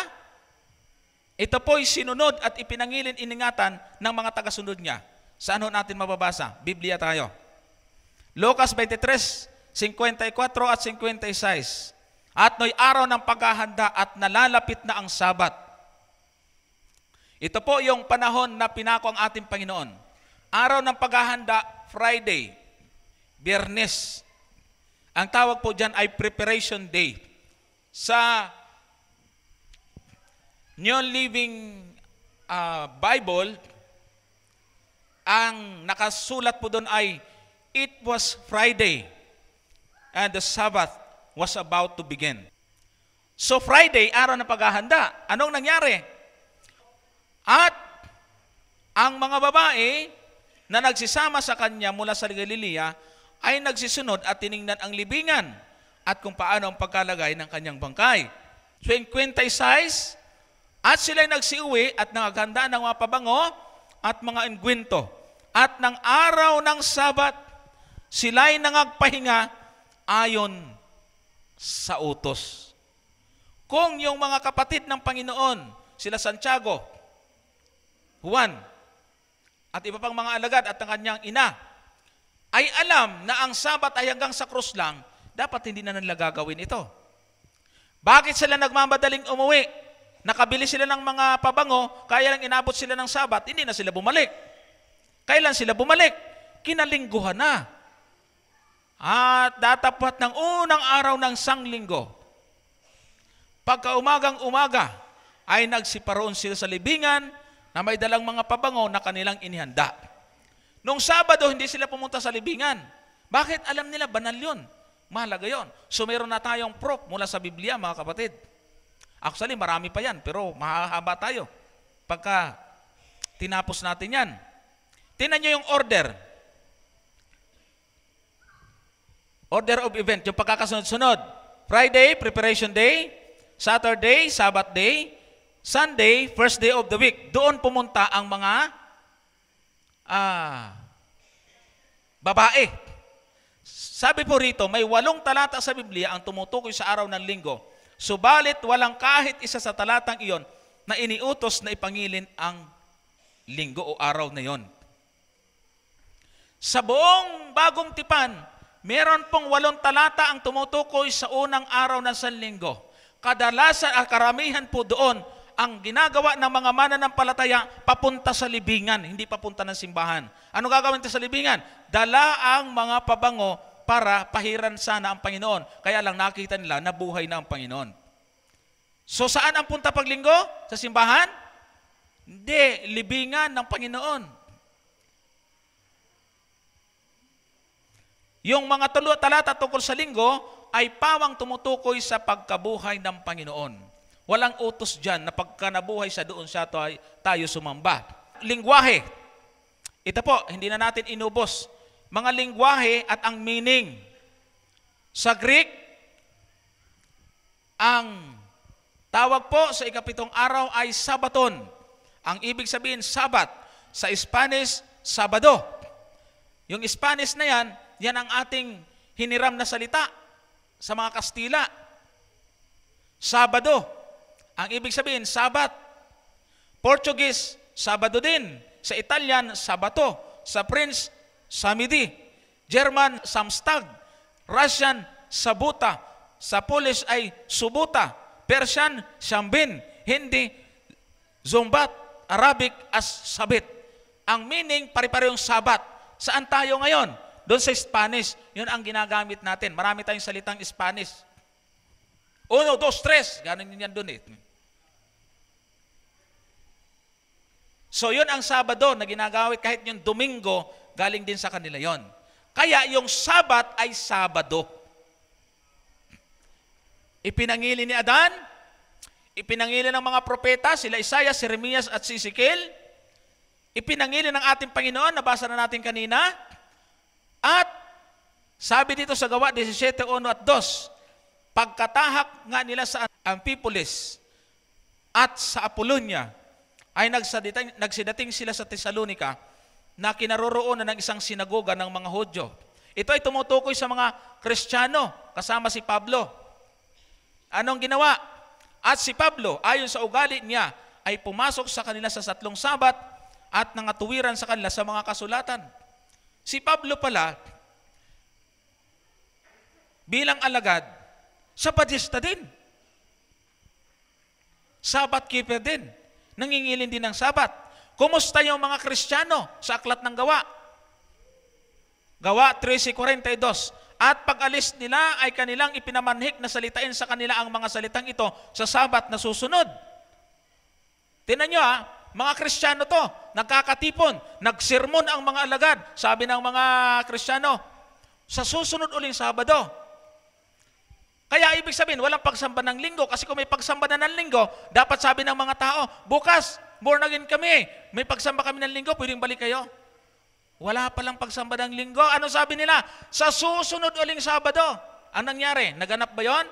ito po'y sinunod at ipinangilin iningatan ng mga tagasunod niya. Saan ho natin mababasa? Biblia tayo. Lucas 23, 54 at 56. At no'y araw ng paghahanda at nalalapit na ang Sabat. Ito po yung panahon na pinako ang ating Panginoon. Araw ng paghahanda, Friday, Biyernes. Ang tawag po dyan ay Preparation Day sa New Living uh, Bible, ang nakasulat po doon ay, It was Friday, and the Sabbath was about to begin. So Friday, araw na paghahanda. Anong nangyari? At ang mga babae na nagsisama sa kanya mula sa Galilea ay nagsisunod at tiningnan ang libingan at kung paano ang pagkalagay ng kanyang bangkay. So in 56, at sila'y nagsiuwi at nangaganda ng mga pabango at mga ingwinto. At ng araw ng sabat, sila'y nangagpahinga ayon sa utos. Kung yung mga kapatid ng Panginoon, sila Santiago, Juan, at iba pang mga alagad at ang kanyang ina, ay alam na ang sabat ay hanggang sa krus lang, dapat hindi na nila gagawin ito. Bakit sila nagmamadaling umuwi? Nakabili sila ng mga pabango, kaya lang inabot sila ng sabat, hindi na sila bumalik. Kailan sila bumalik? Kinalingguhan na. At datapat ng unang araw ng sanglinggo. Pagka umagang umaga, ay nagsiparoon sila sa libingan na may dalang mga pabango na kanilang inihanda. Nung Sabado, hindi sila pumunta sa libingan. Bakit? Alam nila, banal yun. Mahalaga yon. So meron na tayong proof mula sa Biblia mga kapatid. Actually marami pa yan pero mahahaba tayo pagka tinapos natin yan. Tinan nyo yung order. Order of event, yung pagkakasunod-sunod. Friday, preparation day. Saturday, Sabbath day. Sunday, first day of the week. Doon pumunta ang mga ah, babae. Sabi po rito, may walong talata sa Biblia ang tumutukoy sa araw ng linggo. Subalit walang kahit isa sa talatang iyon na iniutos na ipangilin ang linggo o araw na iyon. Sa buong bagong tipan, meron pong walong talata ang tumutukoy sa unang araw ng Sanlinggo. Kadalasan, ah, karamihan po doon, ang ginagawa ng mga mananampalataya papunta sa libingan, hindi papunta ng simbahan. Ano gagawin sa libingan? Dala ang mga pabango para pahiran sana ang Panginoon. Kaya lang nakita nila na buhay na ang Panginoon. So saan ang punta paglinggo? Sa simbahan? Hindi, libingan ng Panginoon. Yung mga tulo talata tungkol sa linggo ay pawang tumutukoy sa pagkabuhay ng Panginoon. Walang utos dyan na pagka nabuhay siya doon siya tayo sumamba. Lingwahe. Ito po, hindi na natin inubos. Mga lingwahe at ang meaning. Sa Greek, ang tawag po sa ikapitong araw ay Sabaton. Ang ibig sabihin, Sabat. Sa Spanish, Sabado. Yung Spanish na yan, yan ang ating hiniram na salita sa mga Kastila. Sabado. Ang ibig sabihin, Sabat. Portuguese, Sabado din. Sa Italian, Sabato. Sa French, Samedi. German, Samstag. Russian, Sabuta. Sa Polish ay Subuta. Persian, Shambin. Hindi, Zumbat. Arabic, as Sabit. Ang meaning, pare pare yung Sabat. Saan tayo ngayon? Doon sa Spanish. Yun ang ginagamit natin. Marami tayong salitang Spanish. Uno, dos, tres. Ganon yun yan doon eh. So yon ang Sabado na ginagawa kahit yung Domingo, galing din sa kanila yon. Kaya yung Sabat ay Sabado. Ipinangili ni Adan, ipinangili ng mga propeta, sila Isaiah, si Jeremias at si Ezekiel, ipinangili ng ating Panginoon, nabasa na natin kanina, at sabi dito sa gawa 17.1 at 2, pagkatahak nga nila sa Amphipolis at sa Apollonia, ay nagsadita, nagsidating sila sa Tesalonica na kinaroroonan ng isang sinagoga ng mga Hodyo. Ito ay tumutukoy sa mga Kristiyano kasama si Pablo. Anong ginawa? At si Pablo, ayon sa ugali niya, ay pumasok sa kanila sa satlong sabat at nangatuwiran sa kanila sa mga kasulatan. Si Pablo pala, bilang alagad, sa sabatista din. Sabat keeper din nangingilin din ng Sabat. Kumusta yung mga Kristiyano sa aklat ng gawa? Gawa 13.42 At pag-alis nila ay kanilang ipinamanhik na salitain sa kanila ang mga salitang ito sa Sabat na susunod. Tinan nyo ha, ah, mga Kristiyano to, nagkakatipon, nagsirmon ang mga alagad. Sabi ng mga Kristiyano, sa susunod uling Sabado, kaya ibig sabihin, walang pagsamba ng linggo. Kasi kung may pagsamba na ng linggo, dapat sabi ng mga tao, bukas, born again kami. May pagsamba kami ng linggo, pwedeng balik kayo. Wala palang pagsamba ng linggo. Ano sabi nila? Sa susunod uling Sabado. Ang nangyari, naganap ba yon?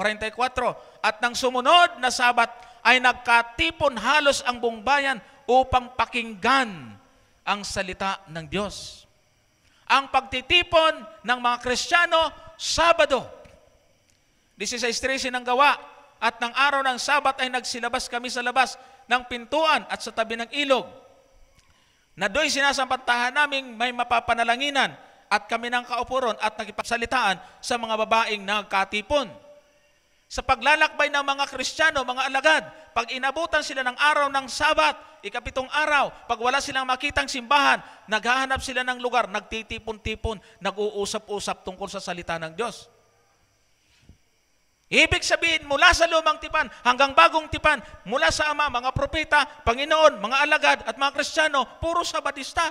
44. At nang sumunod na Sabat ay nagkatipon halos ang buong bayan upang pakinggan ang salita ng Diyos. Ang pagtitipon ng mga Kristiyano, Sabado. 16 ng gawa at ng araw ng sabat ay nagsilabas kami sa labas ng pintuan at sa tabi ng ilog. Na do'y sinasampattahan naming may mapapanalanginan at kami ng kaupuron at nakipagsalitaan sa mga babaeng nagkatipon. Sa paglalakbay ng mga Kristiyano, mga alagad, pag inabutan sila ng araw ng Sabat, ikapitong araw, pag wala silang makitang simbahan, naghahanap sila ng lugar, nagtitipon-tipon, nag-uusap-usap tungkol sa salita ng Diyos. Ibig sabihin, mula sa lumang tipan hanggang bagong tipan, mula sa Ama, mga propeta, Panginoon, mga alagad at mga Kristiyano, puro sabadista.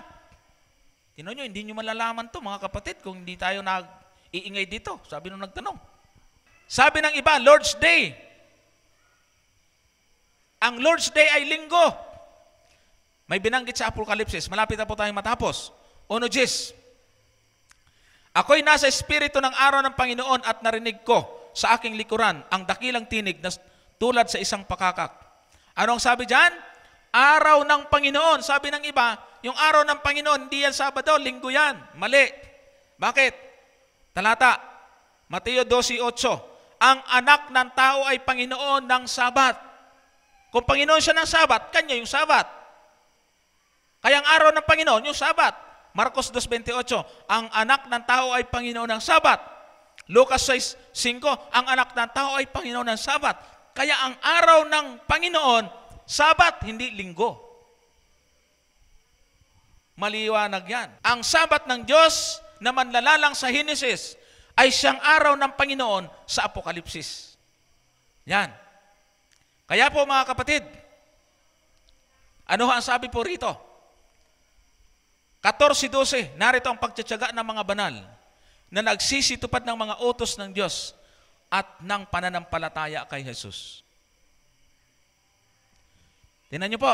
Tinan nyo, hindi nyo malalaman to mga kapatid kung hindi tayo nag-iingay dito. Sabi nung nagtanong. Sabi ng iba, Lord's Day. Ang Lord's Day ay linggo. May binanggit sa Apokalipsis. Malapit na po tayong matapos. Ono Ako'y nasa espiritu ng araw ng Panginoon at narinig ko sa aking likuran ang dakilang tinig na tulad sa isang pakakak. ang sabi diyan? Araw ng Panginoon. Sabi ng iba, yung araw ng Panginoon, hindi yan Sabado, linggo yan. Mali. Bakit? Talata, Mateo 12.8 Ang anak ng tao ay Panginoon ng Sabat. Kung Panginoon siya ng Sabat, kanya yung Sabat. Kaya ang araw ng Panginoon, yung Sabat. Marcos 2.28 Ang anak ng tao ay Panginoon ng Sabat. Lucas 6.5, ang anak ng tao ay Panginoon ng Sabat. Kaya ang araw ng Panginoon, Sabat, hindi linggo. Maliwanag yan. Ang Sabat ng Diyos na manlalalang sa Hinesis ay siyang araw ng Panginoon sa Apokalipsis. Yan. Kaya po mga kapatid, ano ang sabi po rito? 14.12, narito ang pagtsatsaga ng mga banal na nagsisitupad ng mga utos ng Diyos at ng pananampalataya kay Jesus. Tingnan niyo po.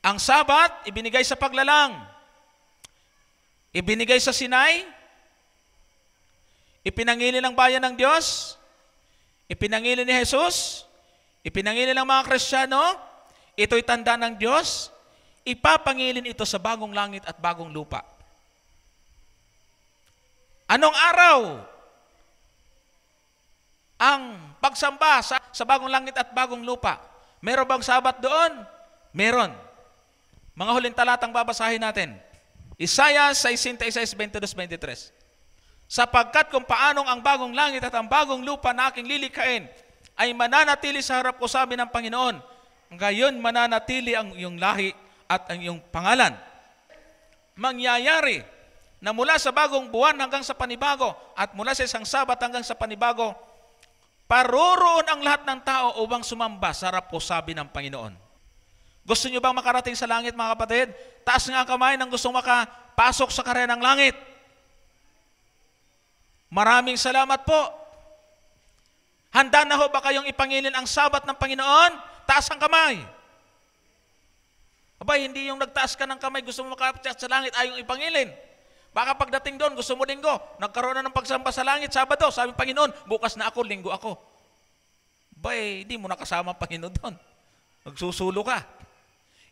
Ang sabat, ibinigay sa paglalang. Ibinigay sa Sinai. Ipinangili ng bayan ng Diyos. Ipinangili ni Jesus. Ipinangili ng mga Kristiyano. Ito'y tanda ng Diyos. Ipapangilin ito sa bagong langit at bagong lupa. Anong araw? Ang pagsamba sa, sa bagong langit at bagong lupa. Meron bang sabat doon? Meron. Mga huling talatang babasahin natin. Isaiah 66:22-23. Sapagkat kung paanong ang bagong langit at ang bagong lupa na aking lilikain ay mananatili sa harap ko, sabi ng Panginoon, ngayon mananatili ang iyong lahi at ang iyong pangalan. Mangyayari na mula sa bagong buwan hanggang sa panibago at mula sa isang sabat hanggang sa panibago, paroroon ang lahat ng tao upang sumamba sa harap ko, sabi ng Panginoon. Gusto niyo bang makarating sa langit mga kapatid? Taas nga ang kamay ng gustong makapasok sa karya ng langit. Maraming salamat po. Handa na ho ba kayong ipangilin ang sabat ng Panginoon? Taas ang kamay. Abay, hindi yung nagtaas ka ng kamay, gusto mo makapasok sa langit, ayong ipangilin. Baka pagdating doon, gusto mo linggo, nagkaroon na ng pagsamba sa langit, Sabado, sabi Panginoon, bukas na ako, linggo ako. Bay, hindi mo nakasama Panginoon doon. Magsusulo ka.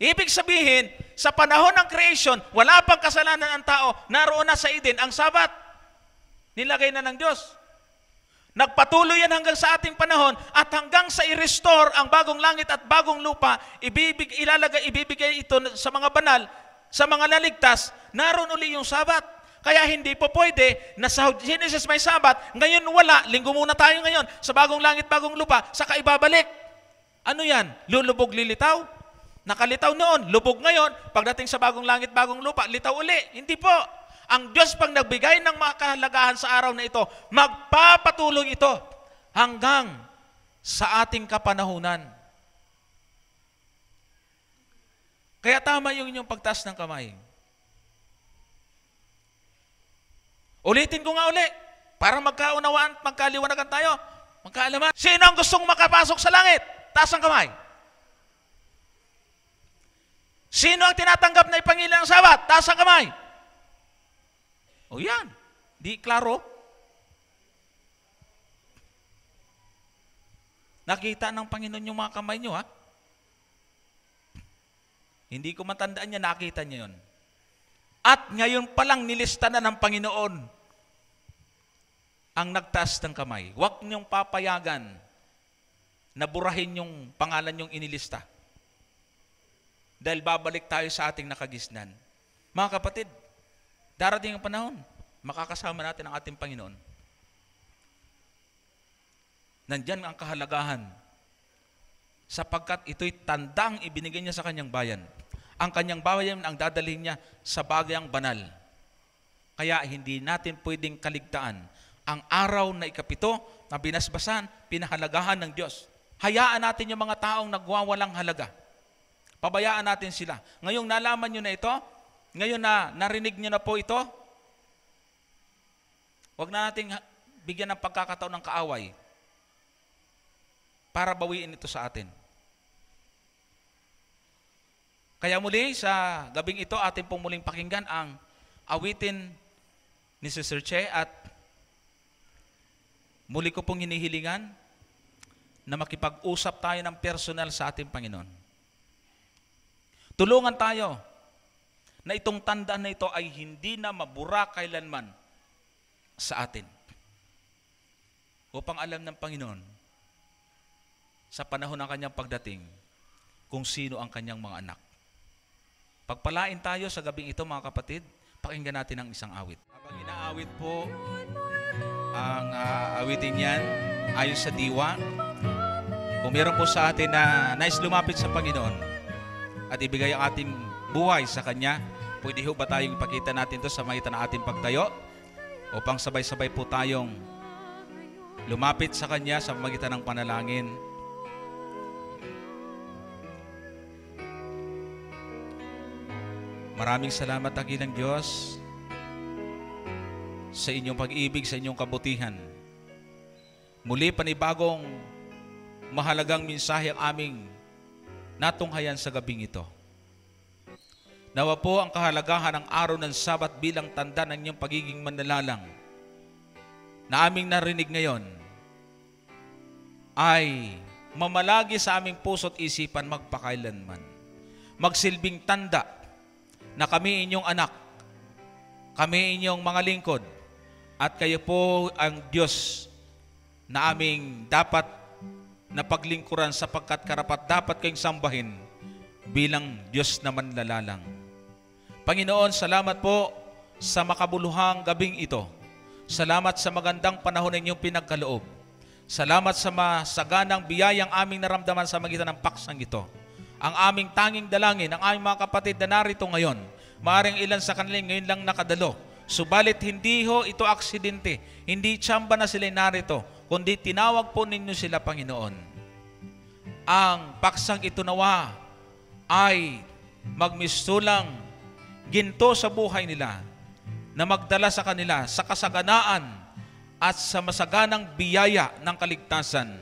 Ibig sabihin, sa panahon ng creation, wala pang kasalanan ang tao, naroon na sa Eden ang Sabat. Nilagay na ng Diyos. Nagpatuloy yan hanggang sa ating panahon at hanggang sa i-restore ang bagong langit at bagong lupa, ibibig, ilalagay, ibibigay ito sa mga banal, sa mga naligtas, naroon uli yung Sabat. Kaya hindi po pwede na sa Genesis may sabat, ngayon wala, linggo muna tayo ngayon, sa bagong langit, bagong lupa, saka ibabalik. Ano yan? Lulubog, lilitaw? Nakalitaw noon, lubog ngayon, pagdating sa bagong langit, bagong lupa, litaw uli. Hindi po. Ang Diyos pang nagbigay ng mga kahalagahan sa araw na ito, magpapatuloy ito hanggang sa ating kapanahunan. Kaya tama yung inyong pagtaas ng kamay. Ulitin ko nga uli, para magkaunawaan at magkaliwanagan tayo, magkaalaman. Sino ang gustong makapasok sa langit? Taas ang kamay. Sino ang tinatanggap na ipangilan ng sabat? Taas ang kamay. O yan, di klaro. Nakita ng Panginoon yung mga kamay nyo, ha? Hindi ko matandaan niya, nakita niya yun. At ngayon pa lang nilista na ng Panginoon ang nagtaas ng kamay. Huwag niyong papayagan na burahin yung pangalan niyong inilista. Dahil babalik tayo sa ating nakagisnan. Mga kapatid, darating ang panahon, makakasama natin ang ating Panginoon. Nandyan ang kahalagahan sapagkat ito'y tandang ibinigay niya sa kanyang bayan. Ang kanyang bayan ang dadalhin niya sa bagayang banal. Kaya hindi natin pwedeng kaligtaan ang araw na ikapito na binasbasan, pinahalagahan ng Diyos. Hayaan natin yung mga taong nagwawalang halaga. Pabayaan natin sila. Ngayong nalaman nyo na ito, ngayon na narinig nyo na po ito, huwag na natin bigyan ng pagkakataon ng kaaway para bawiin ito sa atin. Kaya muli sa gabing ito atin pong muling pakinggan ang awitin ni Sister Che at Muli ko pong hinihilingan na makipag-usap tayo ng personal sa ating Panginoon. Tulungan tayo na itong tanda na ito ay hindi na mabura kailanman sa atin. Upang alam ng Panginoon sa panahon ng kanyang pagdating kung sino ang kanyang mga anak. Pagpalain tayo sa gabing ito mga kapatid, pakinggan natin ang isang awit. Habang inaawit po, ang uh, ah, awiting yan ayon sa diwa. Kung meron po sa atin na nais lumapit sa Panginoon at ibigay ang ating buhay sa Kanya, pwede ho ba tayong ipakita natin to sa magitan ng ating pagtayo upang sabay-sabay po tayong lumapit sa Kanya sa magitan ng panalangin. Maraming salamat, Agilang Diyos. Diyos sa inyong pag-ibig, sa inyong kabutihan. Muli panibagong mahalagang mensahe ang aming natunghayan sa gabing ito. Nawa po ang kahalagahan ng araw ng Sabat bilang tanda ng inyong pagiging manlalang na aming narinig ngayon ay mamalagi sa aming puso't isipan magpakailanman. Magsilbing tanda na kami inyong anak, kami inyong mga lingkod, at kayo po ang Diyos na aming dapat na paglingkuran sapagkat karapat dapat kayong sambahin bilang Diyos na manlalalang. Panginoon, salamat po sa makabuluhang gabing ito. Salamat sa magandang panahon ninyong pinagkaloob. Salamat sa masaganang biyayang aming naramdaman sa magitan ng paksang ito. Ang aming tanging dalangin, ang aming mga kapatid na narito ngayon, maaring ilan sa kanila ngayon lang nakadalo, Subalit hindi ho ito aksidente. Hindi tsamba na sila narito, kundi tinawag po ninyo sila, Panginoon. Ang paksang ito nawa ay magmistulang ginto sa buhay nila na magdala sa kanila sa kasaganaan at sa masaganang biyaya ng kaligtasan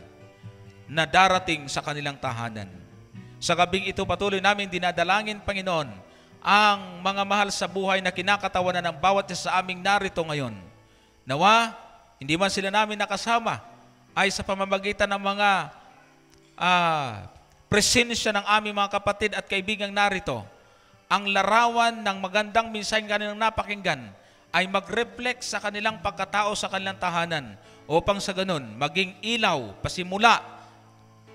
na darating sa kanilang tahanan. Sa gabing ito patuloy namin dinadalangin, Panginoon, ang mga mahal sa buhay na kinakatawanan ng bawat isa sa aming narito ngayon. Nawa, hindi man sila namin nakasama, ay sa pamamagitan ng mga uh, presensya ng aming mga kapatid at kaibigang narito, ang larawan ng magandang minsan kanilang napakinggan ay mag-reflect sa kanilang pagkatao sa kanilang tahanan upang sa ganun maging ilaw, pasimula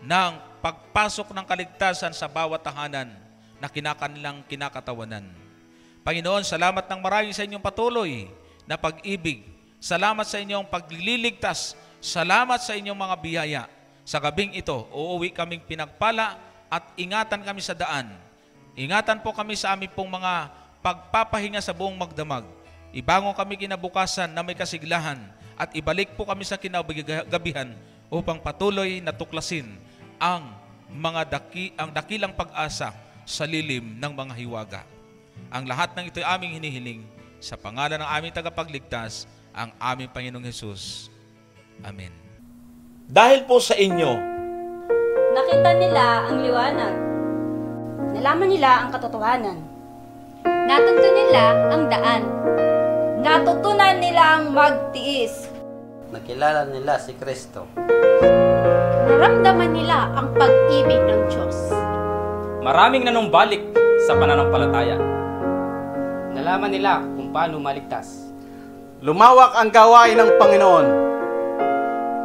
ng pagpasok ng kaligtasan sa bawat tahanan na kinakanilang kinakatawanan. Panginoon, salamat ng marami sa inyong patuloy na pag-ibig. Salamat sa inyong pagliligtas. Salamat sa inyong mga biyaya. Sa gabing ito, uuwi kaming pinagpala at ingatan kami sa daan. Ingatan po kami sa aming pong mga pagpapahinga sa buong magdamag. Ibangon kami kinabukasan na may kasiglahan at ibalik po kami sa kinagabihan upang patuloy na tuklasin ang mga daki, ang dakilang pag-asa sa lilim ng mga hiwaga. Ang lahat ng ito'y aming hinihiling sa pangalan ng aming tagapagligtas, ang aming Panginoong Hesus. Amen. Dahil po sa inyo, nakita nila ang liwanag. Nalaman nila ang katotohanan. Natuto nila ang daan. Natutunan nila ang magtiis. Nakilala nila si Kristo. Naramdaman nila ang pag-ibig ng Diyos. Maraming nanumbalik sa pananampalataya. Nalaman nila kung paano maligtas. Lumawak ang gawain ng Panginoon.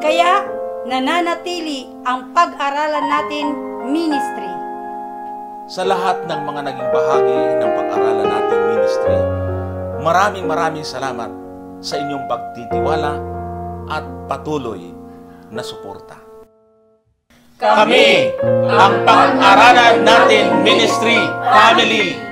Kaya nananatili ang pag-aralan natin ministry. Sa lahat ng mga naging bahagi ng pag-aralan natin ministry, maraming maraming salamat sa inyong pagtitiwala at patuloy na suporta. Kami, ang pang natin ministry, family,